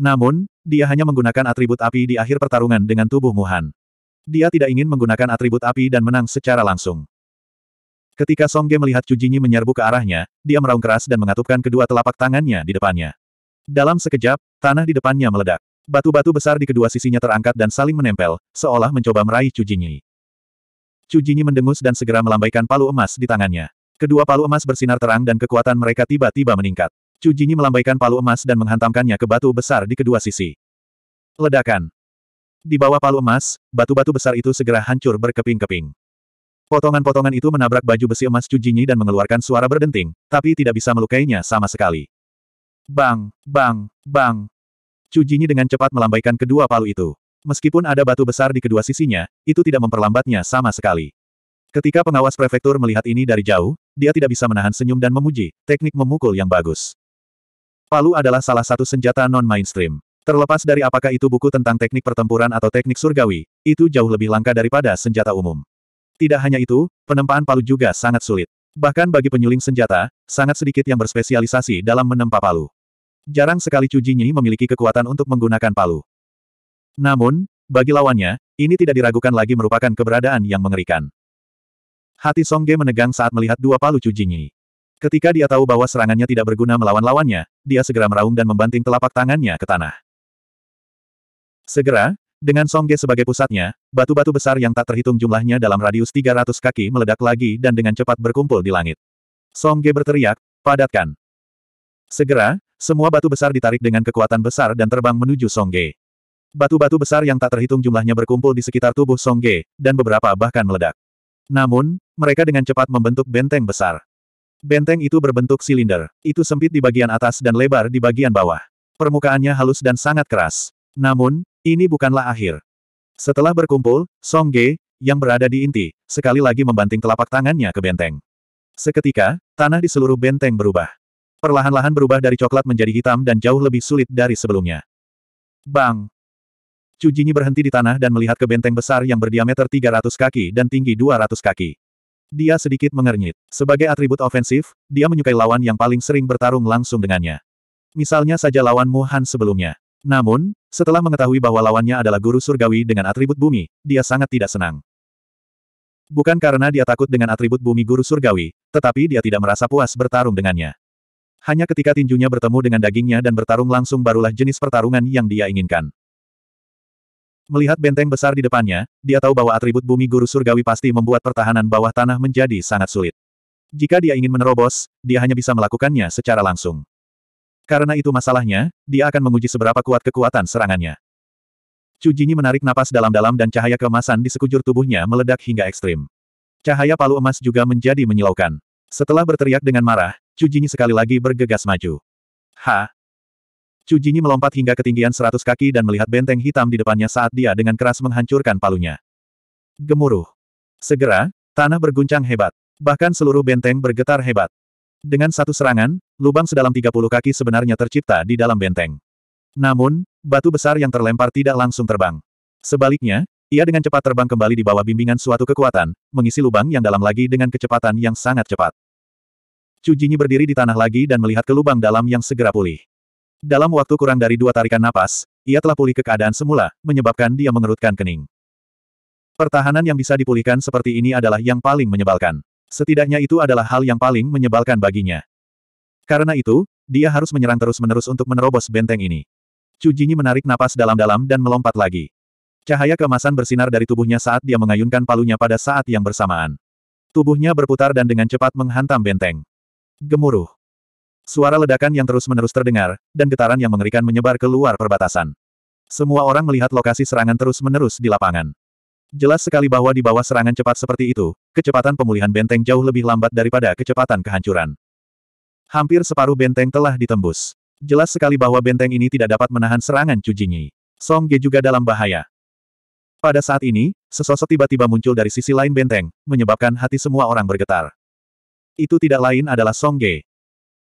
Namun, dia hanya menggunakan atribut api di akhir pertarungan dengan tubuh Muhan. Dia tidak ingin menggunakan atribut api dan menang secara langsung. Ketika Song Ge melihat Chu menyerbu ke arahnya, dia meraung keras dan mengatupkan kedua telapak tangannya di depannya. Dalam sekejap, tanah di depannya meledak. Batu-batu besar di kedua sisinya terangkat dan saling menempel, seolah mencoba meraih Chu Jinyi. mendengus dan segera melambaikan palu emas di tangannya. Kedua palu emas bersinar terang dan kekuatan mereka tiba-tiba meningkat. Chu Jinyi melambaikan palu emas dan menghantamkannya ke batu besar di kedua sisi. Ledakan. Di bawah palu emas, batu-batu besar itu segera hancur berkeping-keping. Potongan-potongan itu menabrak baju besi emas Chu Jinyi dan mengeluarkan suara berdenting, tapi tidak bisa melukainya sama sekali. Bang, bang, bang. Chu Jinyi dengan cepat melambaikan kedua palu itu. Meskipun ada batu besar di kedua sisinya, itu tidak memperlambatnya sama sekali. Ketika pengawas prefektur melihat ini dari jauh, dia tidak bisa menahan senyum dan memuji, teknik memukul yang bagus. Palu adalah salah satu senjata non-mainstream. Terlepas dari apakah itu buku tentang teknik pertempuran atau teknik surgawi, itu jauh lebih langka daripada senjata umum. Tidak hanya itu, penempaan palu juga sangat sulit. Bahkan bagi penyuling senjata, sangat sedikit yang berspesialisasi dalam menempa palu. Jarang sekali cujinyi memiliki kekuatan untuk menggunakan palu. Namun, bagi lawannya, ini tidak diragukan lagi merupakan keberadaan yang mengerikan. Hati Songge menegang saat melihat dua palu cujinyi. Ketika dia tahu bahwa serangannya tidak berguna melawan lawannya, dia segera meraung dan membanting telapak tangannya ke tanah. Segera, dengan Songge sebagai pusatnya, batu-batu besar yang tak terhitung jumlahnya dalam radius 300 kaki meledak lagi dan dengan cepat berkumpul di langit. Songge berteriak, padatkan. Segera, semua batu besar ditarik dengan kekuatan besar dan terbang menuju Songge. Batu-batu besar yang tak terhitung jumlahnya berkumpul di sekitar tubuh Songge, dan beberapa bahkan meledak. Namun, mereka dengan cepat membentuk benteng besar. Benteng itu berbentuk silinder. Itu sempit di bagian atas dan lebar di bagian bawah. Permukaannya halus dan sangat keras. Namun, ini bukanlah akhir. Setelah berkumpul, Song Ge, yang berada di inti, sekali lagi membanting telapak tangannya ke benteng. Seketika, tanah di seluruh benteng berubah. Perlahan-lahan berubah dari coklat menjadi hitam dan jauh lebih sulit dari sebelumnya. Bang! Cujinyi berhenti di tanah dan melihat ke benteng besar yang berdiameter 300 kaki dan tinggi 200 kaki. Dia sedikit mengernyit. Sebagai atribut ofensif, dia menyukai lawan yang paling sering bertarung langsung dengannya. Misalnya saja lawan Muhan sebelumnya. Namun, setelah mengetahui bahwa lawannya adalah guru surgawi dengan atribut bumi, dia sangat tidak senang. Bukan karena dia takut dengan atribut bumi guru surgawi, tetapi dia tidak merasa puas bertarung dengannya. Hanya ketika tinjunya bertemu dengan dagingnya dan bertarung langsung barulah jenis pertarungan yang dia inginkan. Melihat benteng besar di depannya, dia tahu bahwa atribut bumi guru surgawi pasti membuat pertahanan bawah tanah menjadi sangat sulit. Jika dia ingin menerobos, dia hanya bisa melakukannya secara langsung. Karena itu masalahnya, dia akan menguji seberapa kuat kekuatan serangannya. Jinyi menarik napas dalam-dalam dan cahaya keemasan di sekujur tubuhnya meledak hingga ekstrim. Cahaya palu emas juga menjadi menyilaukan. Setelah berteriak dengan marah, Jinyi sekali lagi bergegas maju. Ha, Chu Jinyi melompat hingga ketinggian seratus kaki dan melihat benteng hitam di depannya saat dia dengan keras menghancurkan palunya. Gemuruh. Segera, tanah berguncang hebat. Bahkan seluruh benteng bergetar hebat. Dengan satu serangan, lubang sedalam 30 kaki sebenarnya tercipta di dalam benteng. Namun, batu besar yang terlempar tidak langsung terbang. Sebaliknya, ia dengan cepat terbang kembali di bawah bimbingan suatu kekuatan, mengisi lubang yang dalam lagi dengan kecepatan yang sangat cepat. Cujinyi berdiri di tanah lagi dan melihat ke lubang dalam yang segera pulih. Dalam waktu kurang dari dua tarikan napas, ia telah pulih ke keadaan semula, menyebabkan dia mengerutkan kening. Pertahanan yang bisa dipulihkan seperti ini adalah yang paling menyebalkan. Setidaknya itu adalah hal yang paling menyebalkan baginya. Karena itu, dia harus menyerang terus-menerus untuk menerobos benteng ini. Cujinyi menarik napas dalam-dalam dan melompat lagi. Cahaya kemasan bersinar dari tubuhnya saat dia mengayunkan palunya pada saat yang bersamaan. Tubuhnya berputar dan dengan cepat menghantam benteng. Gemuruh. Suara ledakan yang terus-menerus terdengar, dan getaran yang mengerikan menyebar ke luar perbatasan. Semua orang melihat lokasi serangan terus-menerus di lapangan. Jelas sekali bahwa di bawah serangan cepat seperti itu, kecepatan pemulihan benteng jauh lebih lambat daripada kecepatan kehancuran. Hampir separuh benteng telah ditembus. Jelas sekali bahwa benteng ini tidak dapat menahan serangan cujingi. Song Ge juga dalam bahaya. Pada saat ini, sesosok tiba-tiba muncul dari sisi lain benteng, menyebabkan hati semua orang bergetar. Itu tidak lain adalah Song Ge.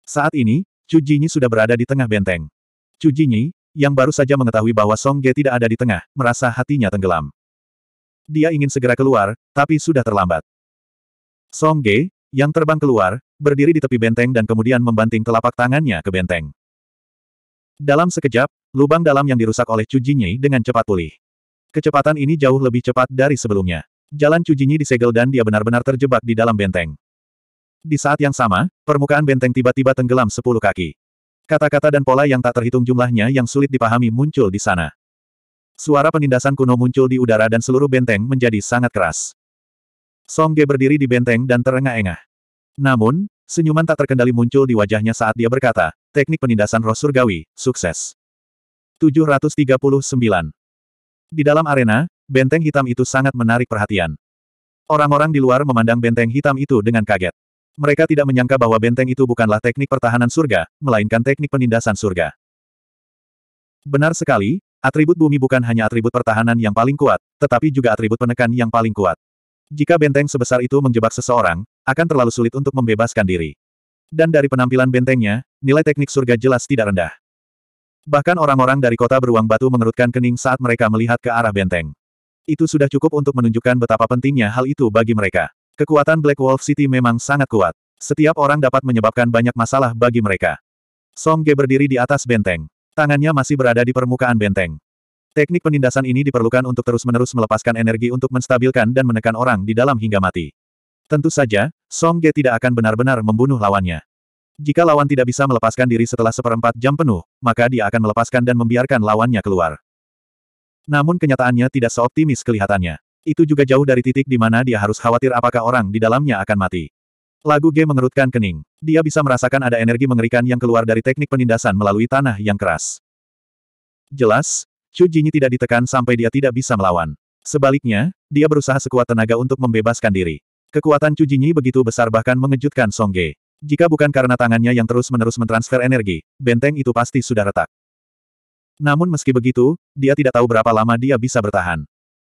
Saat ini, Cu Jinyi sudah berada di tengah benteng. Cu Jinyi, yang baru saja mengetahui bahwa Song Ge tidak ada di tengah, merasa hatinya tenggelam. Dia ingin segera keluar, tapi sudah terlambat. Song Ge, yang terbang keluar, berdiri di tepi benteng dan kemudian membanting telapak tangannya ke benteng. Dalam sekejap, lubang dalam yang dirusak oleh Cu Jinyi dengan cepat pulih. Kecepatan ini jauh lebih cepat dari sebelumnya. Jalan Cu Jinyi disegel dan dia benar-benar terjebak di dalam benteng. Di saat yang sama, permukaan benteng tiba-tiba tenggelam sepuluh kaki. Kata-kata dan pola yang tak terhitung jumlahnya yang sulit dipahami muncul di sana. Suara penindasan kuno muncul di udara dan seluruh benteng menjadi sangat keras. Song Ge berdiri di benteng dan terengah-engah. Namun, senyuman tak terkendali muncul di wajahnya saat dia berkata, teknik penindasan roh surgawi, sukses. 739. Di dalam arena, benteng hitam itu sangat menarik perhatian. Orang-orang di luar memandang benteng hitam itu dengan kaget. Mereka tidak menyangka bahwa benteng itu bukanlah teknik pertahanan surga, melainkan teknik penindasan surga. Benar sekali, atribut bumi bukan hanya atribut pertahanan yang paling kuat, tetapi juga atribut penekan yang paling kuat. Jika benteng sebesar itu menjebak seseorang, akan terlalu sulit untuk membebaskan diri. Dan dari penampilan bentengnya, nilai teknik surga jelas tidak rendah. Bahkan orang-orang dari kota beruang batu mengerutkan kening saat mereka melihat ke arah benteng. Itu sudah cukup untuk menunjukkan betapa pentingnya hal itu bagi mereka. Kekuatan Black Wolf City memang sangat kuat. Setiap orang dapat menyebabkan banyak masalah bagi mereka. Song Ge berdiri di atas benteng. Tangannya masih berada di permukaan benteng. Teknik penindasan ini diperlukan untuk terus-menerus melepaskan energi untuk menstabilkan dan menekan orang di dalam hingga mati. Tentu saja, Song Ge tidak akan benar-benar membunuh lawannya. Jika lawan tidak bisa melepaskan diri setelah seperempat jam penuh, maka dia akan melepaskan dan membiarkan lawannya keluar. Namun kenyataannya tidak seoptimis kelihatannya. Itu juga jauh dari titik di mana dia harus khawatir apakah orang di dalamnya akan mati. Lagu G mengerutkan kening. Dia bisa merasakan ada energi mengerikan yang keluar dari teknik penindasan melalui tanah yang keras. Jelas, Chu Jinyi tidak ditekan sampai dia tidak bisa melawan. Sebaliknya, dia berusaha sekuat tenaga untuk membebaskan diri. Kekuatan Chu Jinyi begitu besar bahkan mengejutkan Song Ge. Jika bukan karena tangannya yang terus-menerus mentransfer energi, benteng itu pasti sudah retak. Namun meski begitu, dia tidak tahu berapa lama dia bisa bertahan.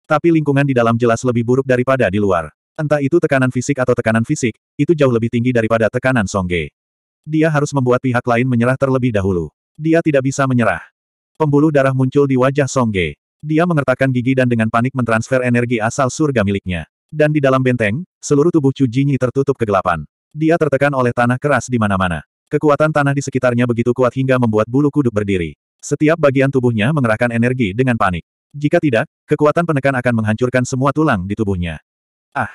Tapi lingkungan di dalam jelas lebih buruk daripada di luar. Entah itu tekanan fisik atau tekanan fisik, itu jauh lebih tinggi daripada tekanan Songge. Dia harus membuat pihak lain menyerah terlebih dahulu. Dia tidak bisa menyerah. Pembuluh darah muncul di wajah Songge. Dia mengertakkan gigi dan dengan panik mentransfer energi asal surga miliknya. Dan di dalam benteng, seluruh tubuh Chu Jinyi tertutup kegelapan. Dia tertekan oleh tanah keras di mana-mana. Kekuatan tanah di sekitarnya begitu kuat hingga membuat bulu kuduk berdiri. Setiap bagian tubuhnya mengerahkan energi dengan panik. Jika tidak, kekuatan penekan akan menghancurkan semua tulang di tubuhnya. Ah!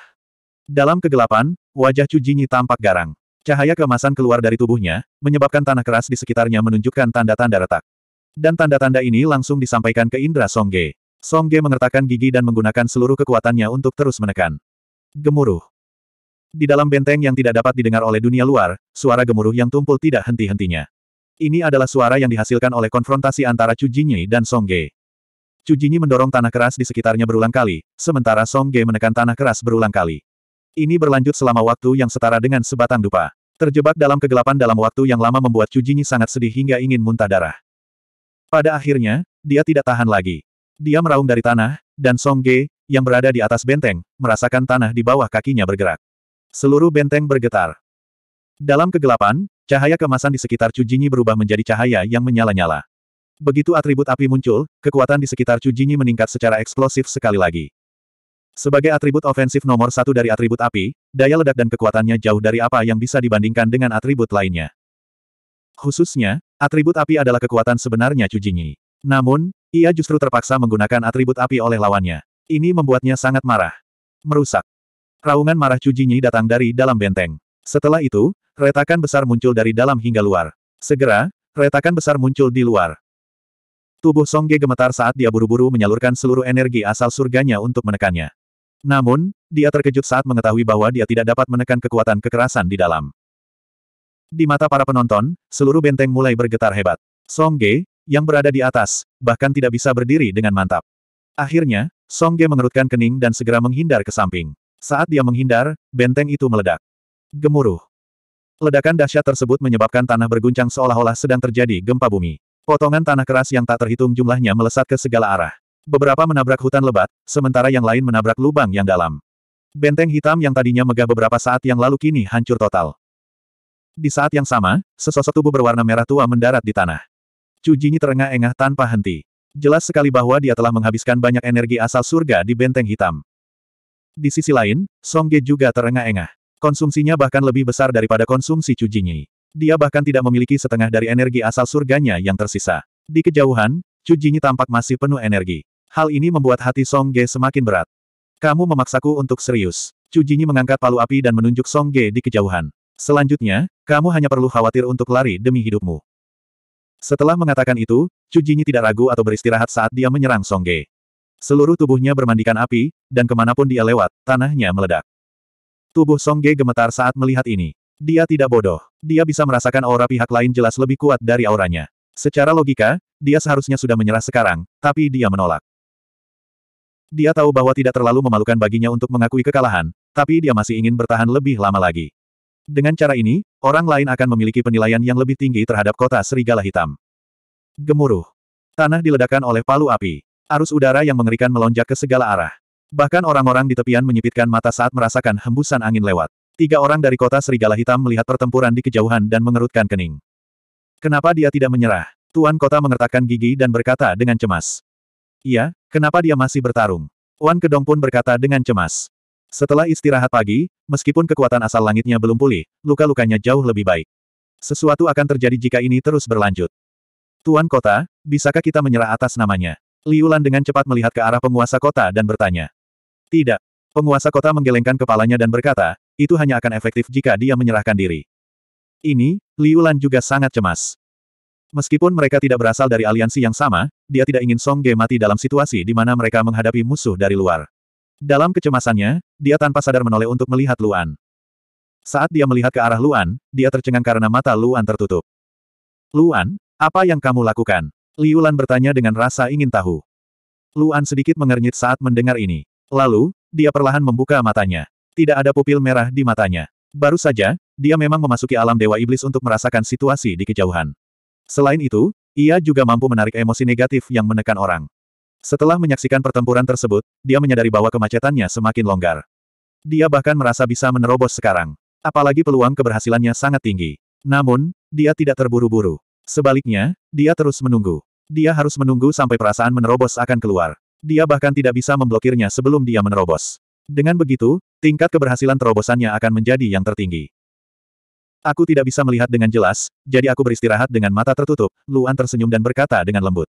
Dalam kegelapan, wajah Chu Jinyi tampak garang. Cahaya kemasan keluar dari tubuhnya, menyebabkan tanah keras di sekitarnya menunjukkan tanda-tanda retak. Dan tanda-tanda ini langsung disampaikan ke Indra Songge. Songge mengertakkan gigi dan menggunakan seluruh kekuatannya untuk terus menekan. Gemuruh. Di dalam benteng yang tidak dapat didengar oleh dunia luar, suara gemuruh yang tumpul tidak henti-hentinya. Ini adalah suara yang dihasilkan oleh konfrontasi antara Chu Jinyi dan Songge. Chu Jinyi mendorong tanah keras di sekitarnya berulang kali, sementara Song Ge menekan tanah keras berulang kali. Ini berlanjut selama waktu yang setara dengan sebatang dupa. Terjebak dalam kegelapan dalam waktu yang lama membuat Chu Jinyi sangat sedih hingga ingin muntah darah. Pada akhirnya, dia tidak tahan lagi. Dia meraung dari tanah, dan Song Ge, yang berada di atas benteng, merasakan tanah di bawah kakinya bergerak. Seluruh benteng bergetar. Dalam kegelapan, cahaya kemasan di sekitar Chu Jinyi berubah menjadi cahaya yang menyala-nyala. Begitu atribut api muncul, kekuatan di sekitar Chu Jinyi meningkat secara eksplosif sekali lagi. Sebagai atribut ofensif nomor satu dari atribut api, daya ledak dan kekuatannya jauh dari apa yang bisa dibandingkan dengan atribut lainnya. Khususnya, atribut api adalah kekuatan sebenarnya Chu Jinyi. Namun, ia justru terpaksa menggunakan atribut api oleh lawannya. Ini membuatnya sangat marah. Merusak. Raungan marah Chu Jinyi datang dari dalam benteng. Setelah itu, retakan besar muncul dari dalam hingga luar. Segera, retakan besar muncul di luar. Tubuh Songge gemetar saat dia buru-buru menyalurkan seluruh energi asal surganya untuk menekannya. Namun, dia terkejut saat mengetahui bahwa dia tidak dapat menekan kekuatan kekerasan di dalam. Di mata para penonton, seluruh benteng mulai bergetar hebat. Songge, yang berada di atas, bahkan tidak bisa berdiri dengan mantap. Akhirnya, Songge mengerutkan kening dan segera menghindar ke samping. Saat dia menghindar, benteng itu meledak. Gemuruh. Ledakan dahsyat tersebut menyebabkan tanah berguncang seolah-olah sedang terjadi gempa bumi. Potongan tanah keras yang tak terhitung jumlahnya melesat ke segala arah. Beberapa menabrak hutan lebat, sementara yang lain menabrak lubang yang dalam. Benteng hitam yang tadinya megah beberapa saat yang lalu kini hancur total. Di saat yang sama, sesosok tubuh berwarna merah tua mendarat di tanah. Cujinyi terengah-engah tanpa henti. Jelas sekali bahwa dia telah menghabiskan banyak energi asal surga di benteng hitam. Di sisi lain, Songge juga terengah-engah. Konsumsinya bahkan lebih besar daripada konsumsi Cujinyi. Dia bahkan tidak memiliki setengah dari energi asal surganya yang tersisa. Di kejauhan, Cu tampak masih penuh energi. Hal ini membuat hati Song Ge semakin berat. Kamu memaksaku untuk serius. Cu mengangkat palu api dan menunjuk Song Ge di kejauhan. Selanjutnya, kamu hanya perlu khawatir untuk lari demi hidupmu. Setelah mengatakan itu, Cu tidak ragu atau beristirahat saat dia menyerang Song Ge. Seluruh tubuhnya bermandikan api, dan kemanapun dia lewat, tanahnya meledak. Tubuh Song Ge gemetar saat melihat ini. Dia tidak bodoh. Dia bisa merasakan aura pihak lain jelas lebih kuat dari auranya. Secara logika, dia seharusnya sudah menyerah sekarang, tapi dia menolak. Dia tahu bahwa tidak terlalu memalukan baginya untuk mengakui kekalahan, tapi dia masih ingin bertahan lebih lama lagi. Dengan cara ini, orang lain akan memiliki penilaian yang lebih tinggi terhadap kota serigala hitam. Gemuruh. Tanah diledakkan oleh palu api. Arus udara yang mengerikan melonjak ke segala arah. Bahkan orang-orang di tepian menyipitkan mata saat merasakan hembusan angin lewat. Tiga orang dari kota Serigala Hitam melihat pertempuran di kejauhan dan mengerutkan kening. Kenapa dia tidak menyerah? Tuan kota mengertakkan gigi dan berkata dengan cemas. Iya, kenapa dia masih bertarung? Wan Kedong pun berkata dengan cemas. Setelah istirahat pagi, meskipun kekuatan asal langitnya belum pulih, luka-lukanya jauh lebih baik. Sesuatu akan terjadi jika ini terus berlanjut. Tuan kota, bisakah kita menyerah atas namanya? Liulan dengan cepat melihat ke arah penguasa kota dan bertanya. Tidak. Penguasa kota menggelengkan kepalanya dan berkata, itu hanya akan efektif jika dia menyerahkan diri. Ini, Liulan juga sangat cemas. Meskipun mereka tidak berasal dari aliansi yang sama, dia tidak ingin Song Ge mati dalam situasi di mana mereka menghadapi musuh dari luar. Dalam kecemasannya, dia tanpa sadar menoleh untuk melihat Luan. Saat dia melihat ke arah Luan, dia tercengang karena mata Luan tertutup. Luan, apa yang kamu lakukan? Liulan bertanya dengan rasa ingin tahu. Luan sedikit mengernyit saat mendengar ini. Lalu, dia perlahan membuka matanya. Tidak ada pupil merah di matanya. Baru saja, dia memang memasuki alam Dewa Iblis untuk merasakan situasi di kejauhan. Selain itu, ia juga mampu menarik emosi negatif yang menekan orang. Setelah menyaksikan pertempuran tersebut, dia menyadari bahwa kemacetannya semakin longgar. Dia bahkan merasa bisa menerobos sekarang. Apalagi peluang keberhasilannya sangat tinggi. Namun, dia tidak terburu-buru. Sebaliknya, dia terus menunggu. Dia harus menunggu sampai perasaan menerobos akan keluar. Dia bahkan tidak bisa memblokirnya sebelum dia menerobos. Dengan begitu, tingkat keberhasilan terobosannya akan menjadi yang tertinggi. Aku tidak bisa melihat dengan jelas, jadi aku beristirahat dengan mata tertutup, Luan tersenyum dan berkata dengan lembut.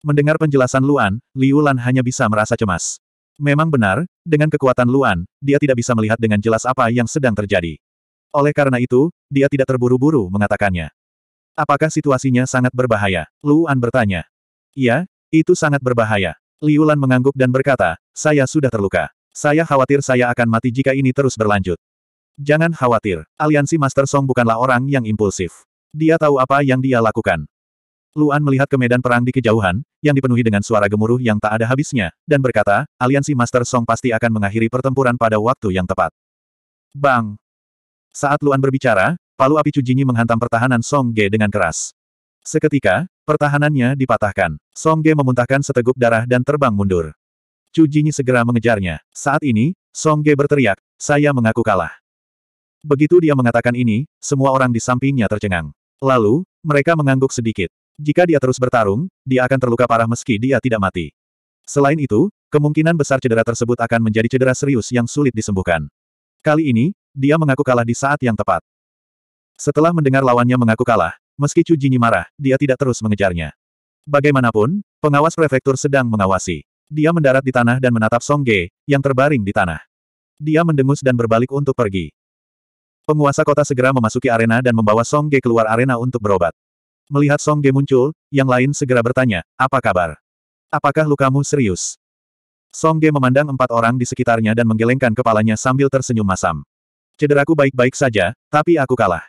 Mendengar penjelasan Luan, Liu Lan hanya bisa merasa cemas. Memang benar, dengan kekuatan Luan, dia tidak bisa melihat dengan jelas apa yang sedang terjadi. Oleh karena itu, dia tidak terburu-buru mengatakannya. Apakah situasinya sangat berbahaya? Luan bertanya. Iya, itu sangat berbahaya. Liu Lan mengangguk dan berkata, saya sudah terluka. Saya khawatir saya akan mati jika ini terus berlanjut. Jangan khawatir, aliansi Master Song bukanlah orang yang impulsif. Dia tahu apa yang dia lakukan. Luan melihat ke medan perang di kejauhan, yang dipenuhi dengan suara gemuruh yang tak ada habisnya, dan berkata, aliansi Master Song pasti akan mengakhiri pertempuran pada waktu yang tepat. Bang! Saat Luan berbicara, palu api Cujinyi menghantam pertahanan Song Ge dengan keras. Seketika, pertahanannya dipatahkan. Song Ge memuntahkan seteguk darah dan terbang mundur. Chu Jinyi segera mengejarnya. Saat ini, Song Ge berteriak, saya mengaku kalah. Begitu dia mengatakan ini, semua orang di sampingnya tercengang. Lalu, mereka mengangguk sedikit. Jika dia terus bertarung, dia akan terluka parah meski dia tidak mati. Selain itu, kemungkinan besar cedera tersebut akan menjadi cedera serius yang sulit disembuhkan. Kali ini, dia mengaku kalah di saat yang tepat. Setelah mendengar lawannya mengaku kalah, meski Chu Jinyi marah, dia tidak terus mengejarnya. Bagaimanapun, pengawas prefektur sedang mengawasi. Dia mendarat di tanah dan menatap Song Ge, yang terbaring di tanah. Dia mendengus dan berbalik untuk pergi. Penguasa kota segera memasuki arena dan membawa Song Ge keluar arena untuk berobat. Melihat Song Ge muncul, yang lain segera bertanya, apa kabar? Apakah lukamu serius? Song Ge memandang empat orang di sekitarnya dan menggelengkan kepalanya sambil tersenyum masam. Cederaku baik-baik saja, tapi aku kalah.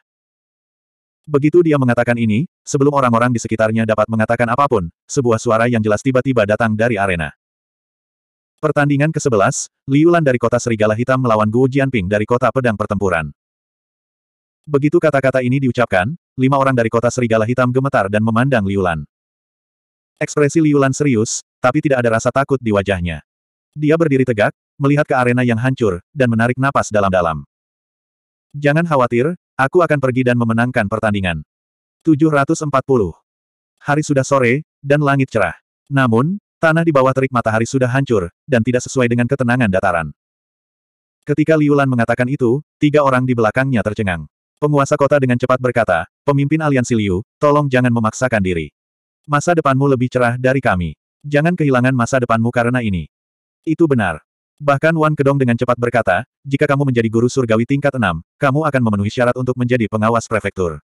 Begitu dia mengatakan ini, sebelum orang-orang di sekitarnya dapat mengatakan apapun, sebuah suara yang jelas tiba-tiba datang dari arena. Pertandingan ke-11, Liulan dari kota Serigala Hitam melawan Guo Jianping dari kota Pedang Pertempuran. Begitu kata-kata ini diucapkan, lima orang dari kota Serigala Hitam gemetar dan memandang Liulan. Ekspresi Liulan serius, tapi tidak ada rasa takut di wajahnya. Dia berdiri tegak, melihat ke arena yang hancur, dan menarik napas dalam-dalam. Jangan khawatir, aku akan pergi dan memenangkan pertandingan. 740. Hari sudah sore, dan langit cerah. Namun, Tanah di bawah terik matahari sudah hancur, dan tidak sesuai dengan ketenangan dataran. Ketika Liulan mengatakan itu, tiga orang di belakangnya tercengang. Penguasa kota dengan cepat berkata, pemimpin aliansi Liu, tolong jangan memaksakan diri. Masa depanmu lebih cerah dari kami. Jangan kehilangan masa depanmu karena ini. Itu benar. Bahkan Wan Kedong dengan cepat berkata, jika kamu menjadi guru surgawi tingkat enam, kamu akan memenuhi syarat untuk menjadi pengawas prefektur.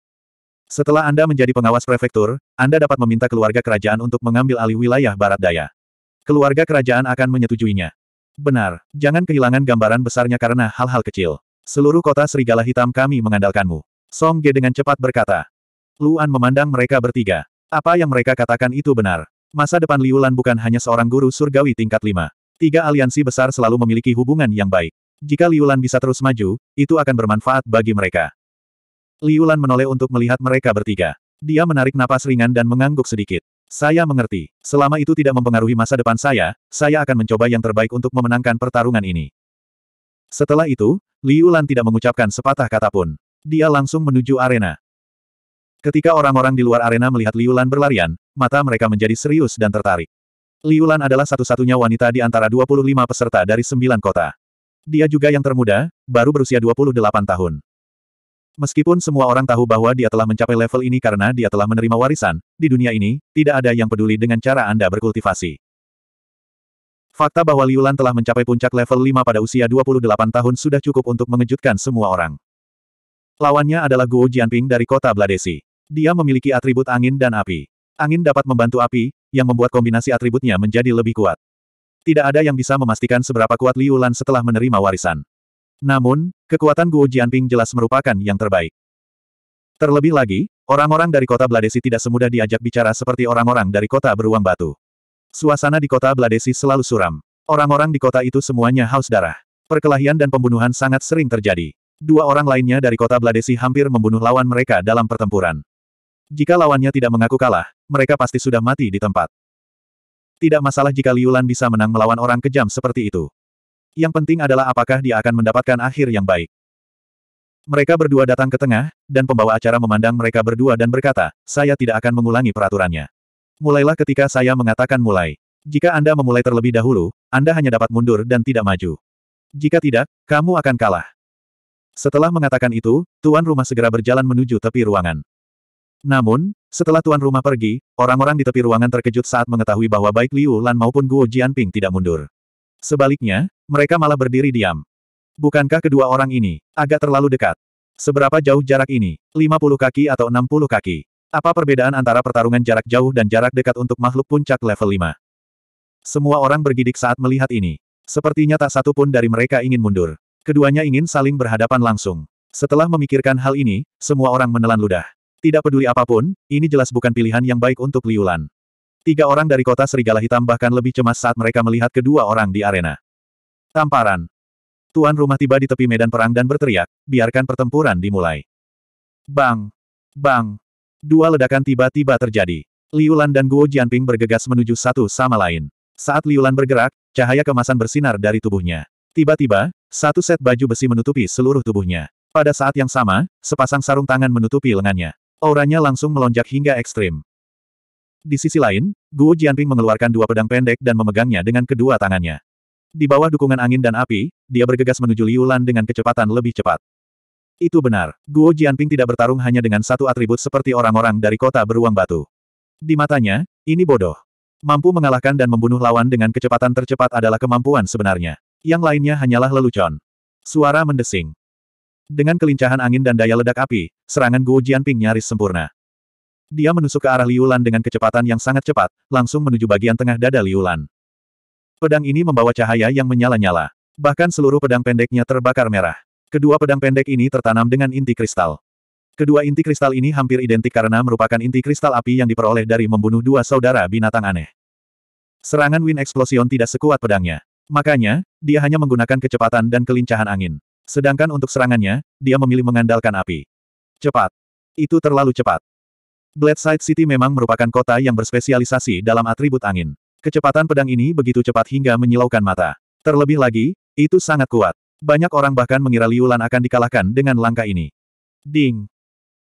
Setelah Anda menjadi pengawas prefektur, Anda dapat meminta keluarga kerajaan untuk mengambil alih wilayah barat daya. Keluarga kerajaan akan menyetujuinya. Benar, jangan kehilangan gambaran besarnya karena hal-hal kecil. Seluruh kota serigala hitam kami mengandalkanmu. Song Ge dengan cepat berkata. Luan memandang mereka bertiga. Apa yang mereka katakan itu benar. Masa depan Liulan bukan hanya seorang guru surgawi tingkat lima. Tiga aliansi besar selalu memiliki hubungan yang baik. Jika Liulan bisa terus maju, itu akan bermanfaat bagi mereka. Liu menoleh untuk melihat mereka bertiga. Dia menarik napas ringan dan mengangguk sedikit. Saya mengerti. Selama itu tidak mempengaruhi masa depan saya, saya akan mencoba yang terbaik untuk memenangkan pertarungan ini. Setelah itu, Liu tidak mengucapkan sepatah kata pun. Dia langsung menuju arena. Ketika orang-orang di luar arena melihat Liu berlarian, mata mereka menjadi serius dan tertarik. Liu adalah satu-satunya wanita di antara 25 peserta dari sembilan kota. Dia juga yang termuda, baru berusia 28 tahun. Meskipun semua orang tahu bahwa dia telah mencapai level ini karena dia telah menerima warisan, di dunia ini, tidak ada yang peduli dengan cara Anda berkultivasi. Fakta bahwa Liulan telah mencapai puncak level 5 pada usia 28 tahun sudah cukup untuk mengejutkan semua orang. Lawannya adalah Guo Jianping dari kota Bladesi. Dia memiliki atribut angin dan api. Angin dapat membantu api, yang membuat kombinasi atributnya menjadi lebih kuat. Tidak ada yang bisa memastikan seberapa kuat Liulan setelah menerima warisan. Namun, kekuatan Guo Jianping jelas merupakan yang terbaik. Terlebih lagi, orang-orang dari kota Bladesi tidak semudah diajak bicara seperti orang-orang dari kota beruang batu. Suasana di kota Bladesi selalu suram. Orang-orang di kota itu semuanya haus darah. Perkelahian dan pembunuhan sangat sering terjadi. Dua orang lainnya dari kota Bladesi hampir membunuh lawan mereka dalam pertempuran. Jika lawannya tidak mengaku kalah, mereka pasti sudah mati di tempat. Tidak masalah jika Liulan bisa menang melawan orang kejam seperti itu. Yang penting adalah apakah dia akan mendapatkan akhir yang baik. Mereka berdua datang ke tengah, dan pembawa acara memandang mereka berdua dan berkata, saya tidak akan mengulangi peraturannya. Mulailah ketika saya mengatakan mulai. Jika Anda memulai terlebih dahulu, Anda hanya dapat mundur dan tidak maju. Jika tidak, kamu akan kalah. Setelah mengatakan itu, tuan rumah segera berjalan menuju tepi ruangan. Namun, setelah tuan rumah pergi, orang-orang di tepi ruangan terkejut saat mengetahui bahwa baik Liu Lan maupun Guo Jianping tidak mundur. Sebaliknya, mereka malah berdiri diam. Bukankah kedua orang ini agak terlalu dekat? Seberapa jauh jarak ini? 50 kaki atau 60 kaki? Apa perbedaan antara pertarungan jarak jauh dan jarak dekat untuk makhluk puncak level 5? Semua orang bergidik saat melihat ini. Sepertinya tak satu pun dari mereka ingin mundur. Keduanya ingin saling berhadapan langsung. Setelah memikirkan hal ini, semua orang menelan ludah. Tidak peduli apapun, ini jelas bukan pilihan yang baik untuk Liulan. Tiga orang dari kota Serigala Hitam bahkan lebih cemas saat mereka melihat kedua orang di arena. Tamparan. Tuan rumah tiba di tepi medan perang dan berteriak, biarkan pertempuran dimulai. Bang! Bang! Dua ledakan tiba-tiba terjadi. Liulan dan Guo Jianping bergegas menuju satu sama lain. Saat Liulan bergerak, cahaya kemasan bersinar dari tubuhnya. Tiba-tiba, satu set baju besi menutupi seluruh tubuhnya. Pada saat yang sama, sepasang sarung tangan menutupi lengannya. Auranya langsung melonjak hingga ekstrim. Di sisi lain, Guo Jianping mengeluarkan dua pedang pendek dan memegangnya dengan kedua tangannya. Di bawah dukungan angin dan api, dia bergegas menuju Liulan dengan kecepatan lebih cepat. Itu benar, Guo Jianping tidak bertarung hanya dengan satu atribut seperti orang-orang dari kota beruang batu. Di matanya, ini bodoh. Mampu mengalahkan dan membunuh lawan dengan kecepatan tercepat adalah kemampuan sebenarnya. Yang lainnya hanyalah lelucon. Suara mendesing. Dengan kelincahan angin dan daya ledak api, serangan Guo Jianping nyaris sempurna. Dia menusuk ke arah Liulan dengan kecepatan yang sangat cepat, langsung menuju bagian tengah dada Liulan. Pedang ini membawa cahaya yang menyala-nyala. Bahkan seluruh pedang pendeknya terbakar merah. Kedua pedang pendek ini tertanam dengan inti kristal. Kedua inti kristal ini hampir identik karena merupakan inti kristal api yang diperoleh dari membunuh dua saudara binatang aneh. Serangan Wind Explosion tidak sekuat pedangnya. Makanya, dia hanya menggunakan kecepatan dan kelincahan angin. Sedangkan untuk serangannya, dia memilih mengandalkan api. Cepat. Itu terlalu cepat. Bladeside City memang merupakan kota yang berspesialisasi dalam atribut angin. Kecepatan pedang ini begitu cepat hingga menyilaukan mata. Terlebih lagi, itu sangat kuat. Banyak orang bahkan mengira Liulan akan dikalahkan dengan langkah ini. Ding!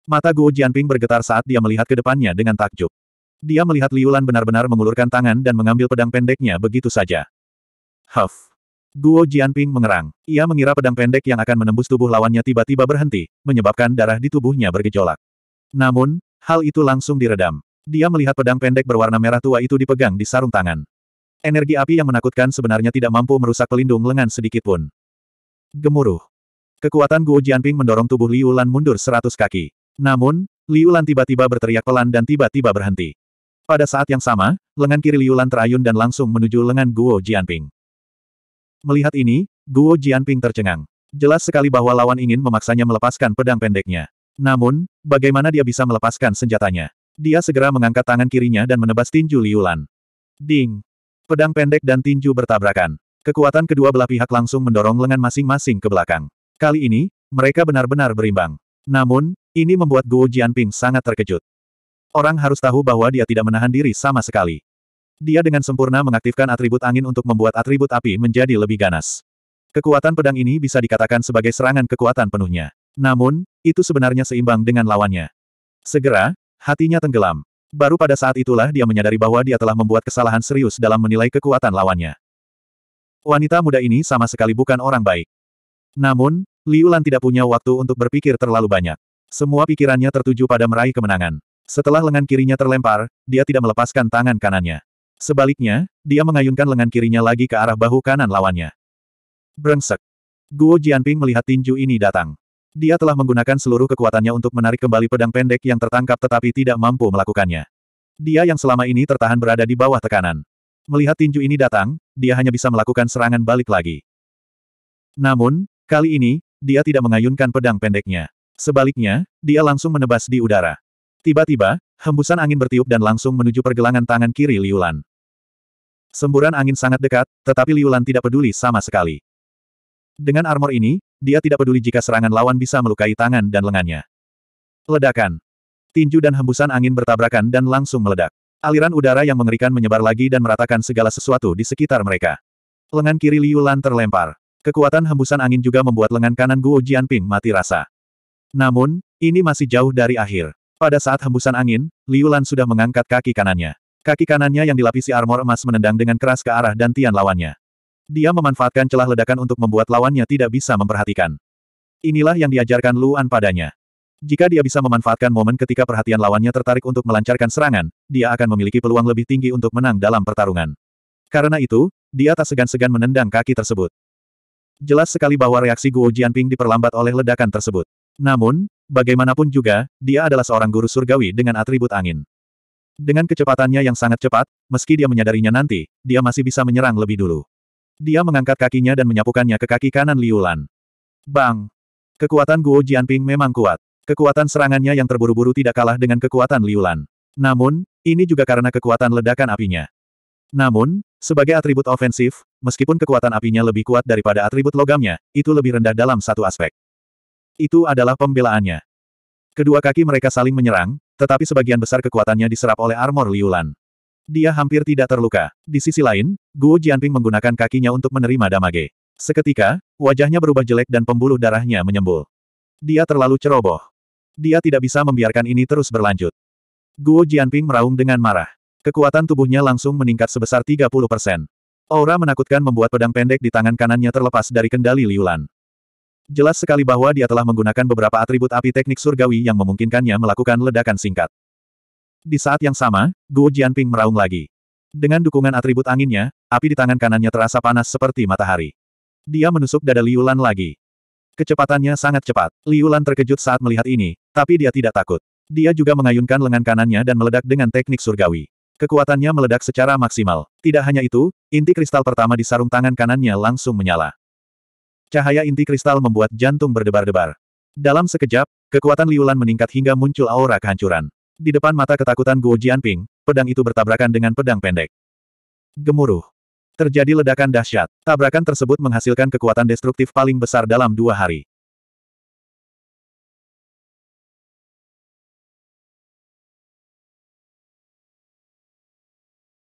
Mata Guo Jianping bergetar saat dia melihat ke depannya dengan takjub. Dia melihat Liulan benar-benar mengulurkan tangan dan mengambil pedang pendeknya begitu saja. Huff! Guo Jianping mengerang. Ia mengira pedang pendek yang akan menembus tubuh lawannya tiba-tiba berhenti, menyebabkan darah di tubuhnya bergejolak. Namun, hal itu langsung diredam. Dia melihat pedang pendek berwarna merah tua itu dipegang di sarung tangan. Energi api yang menakutkan sebenarnya tidak mampu merusak pelindung lengan sedikitpun. Gemuruh. Kekuatan Guo Jianping mendorong tubuh Liu Lan mundur seratus kaki. Namun, Liu Lan tiba-tiba berteriak pelan dan tiba-tiba berhenti. Pada saat yang sama, lengan kiri Liu Lan terayun dan langsung menuju lengan Guo Jianping. Melihat ini, Guo Jianping tercengang. Jelas sekali bahwa lawan ingin memaksanya melepaskan pedang pendeknya. Namun, bagaimana dia bisa melepaskan senjatanya? Dia segera mengangkat tangan kirinya dan menebas tinju Liulan. Ding! Pedang pendek dan tinju bertabrakan. Kekuatan kedua belah pihak langsung mendorong lengan masing-masing ke belakang. Kali ini, mereka benar-benar berimbang. Namun, ini membuat Guo Jianping sangat terkejut. Orang harus tahu bahwa dia tidak menahan diri sama sekali. Dia dengan sempurna mengaktifkan atribut angin untuk membuat atribut api menjadi lebih ganas. Kekuatan pedang ini bisa dikatakan sebagai serangan kekuatan penuhnya. Namun, itu sebenarnya seimbang dengan lawannya. Segera, Hatinya tenggelam. Baru pada saat itulah dia menyadari bahwa dia telah membuat kesalahan serius dalam menilai kekuatan lawannya. Wanita muda ini sama sekali bukan orang baik. Namun, Liu Lan tidak punya waktu untuk berpikir terlalu banyak. Semua pikirannya tertuju pada meraih kemenangan. Setelah lengan kirinya terlempar, dia tidak melepaskan tangan kanannya. Sebaliknya, dia mengayunkan lengan kirinya lagi ke arah bahu kanan lawannya. Brengsek. Guo Jianping melihat tinju ini datang. Dia telah menggunakan seluruh kekuatannya untuk menarik kembali pedang pendek yang tertangkap tetapi tidak mampu melakukannya. Dia yang selama ini tertahan berada di bawah tekanan. Melihat tinju ini datang, dia hanya bisa melakukan serangan balik lagi. Namun, kali ini, dia tidak mengayunkan pedang pendeknya. Sebaliknya, dia langsung menebas di udara. Tiba-tiba, hembusan angin bertiup dan langsung menuju pergelangan tangan kiri Liulan. Semburan angin sangat dekat, tetapi Liulan tidak peduli sama sekali. Dengan armor ini, dia tidak peduli jika serangan lawan bisa melukai tangan dan lengannya. Ledakan. Tinju dan hembusan angin bertabrakan dan langsung meledak. Aliran udara yang mengerikan menyebar lagi dan meratakan segala sesuatu di sekitar mereka. Lengan kiri Liu Lan terlempar. Kekuatan hembusan angin juga membuat lengan kanan Guo Jianping mati rasa. Namun, ini masih jauh dari akhir. Pada saat hembusan angin, Liu Lan sudah mengangkat kaki kanannya. Kaki kanannya yang dilapisi armor emas menendang dengan keras ke arah dantian lawannya. Dia memanfaatkan celah ledakan untuk membuat lawannya tidak bisa memperhatikan. Inilah yang diajarkan Luan padanya. Jika dia bisa memanfaatkan momen ketika perhatian lawannya tertarik untuk melancarkan serangan, dia akan memiliki peluang lebih tinggi untuk menang dalam pertarungan. Karena itu, dia tak segan-segan menendang kaki tersebut. Jelas sekali bahwa reaksi Guo Jianping diperlambat oleh ledakan tersebut. Namun, bagaimanapun juga, dia adalah seorang guru surgawi dengan atribut angin. Dengan kecepatannya yang sangat cepat, meski dia menyadarinya nanti, dia masih bisa menyerang lebih dulu. Dia mengangkat kakinya dan menyapukannya ke kaki kanan Liulan. Bang! Kekuatan Guo Jianping memang kuat. Kekuatan serangannya yang terburu-buru tidak kalah dengan kekuatan Liulan. Namun, ini juga karena kekuatan ledakan apinya. Namun, sebagai atribut ofensif, meskipun kekuatan apinya lebih kuat daripada atribut logamnya, itu lebih rendah dalam satu aspek. Itu adalah pembelaannya. Kedua kaki mereka saling menyerang, tetapi sebagian besar kekuatannya diserap oleh armor Liulan. Dia hampir tidak terluka. Di sisi lain, Guo Jianping menggunakan kakinya untuk menerima damage. Seketika, wajahnya berubah jelek dan pembuluh darahnya menyembul. Dia terlalu ceroboh. Dia tidak bisa membiarkan ini terus berlanjut. Guo Jianping meraung dengan marah. Kekuatan tubuhnya langsung meningkat sebesar 30 persen. Aura menakutkan membuat pedang pendek di tangan kanannya terlepas dari kendali Liulan. Jelas sekali bahwa dia telah menggunakan beberapa atribut api teknik surgawi yang memungkinkannya melakukan ledakan singkat. Di saat yang sama, Guo Jianping meraung lagi. Dengan dukungan atribut anginnya, api di tangan kanannya terasa panas seperti matahari. Dia menusuk dada Liulan lagi. Kecepatannya sangat cepat. Liulan terkejut saat melihat ini, tapi dia tidak takut. Dia juga mengayunkan lengan kanannya dan meledak dengan teknik surgawi. Kekuatannya meledak secara maksimal. Tidak hanya itu, inti kristal pertama di sarung tangan kanannya langsung menyala. Cahaya inti kristal membuat jantung berdebar-debar. Dalam sekejap, kekuatan Liulan meningkat hingga muncul aura kehancuran. Di depan mata ketakutan Guo Jianping, pedang itu bertabrakan dengan pedang pendek. Gemuruh. Terjadi ledakan dahsyat. Tabrakan tersebut menghasilkan kekuatan destruktif paling besar dalam dua hari.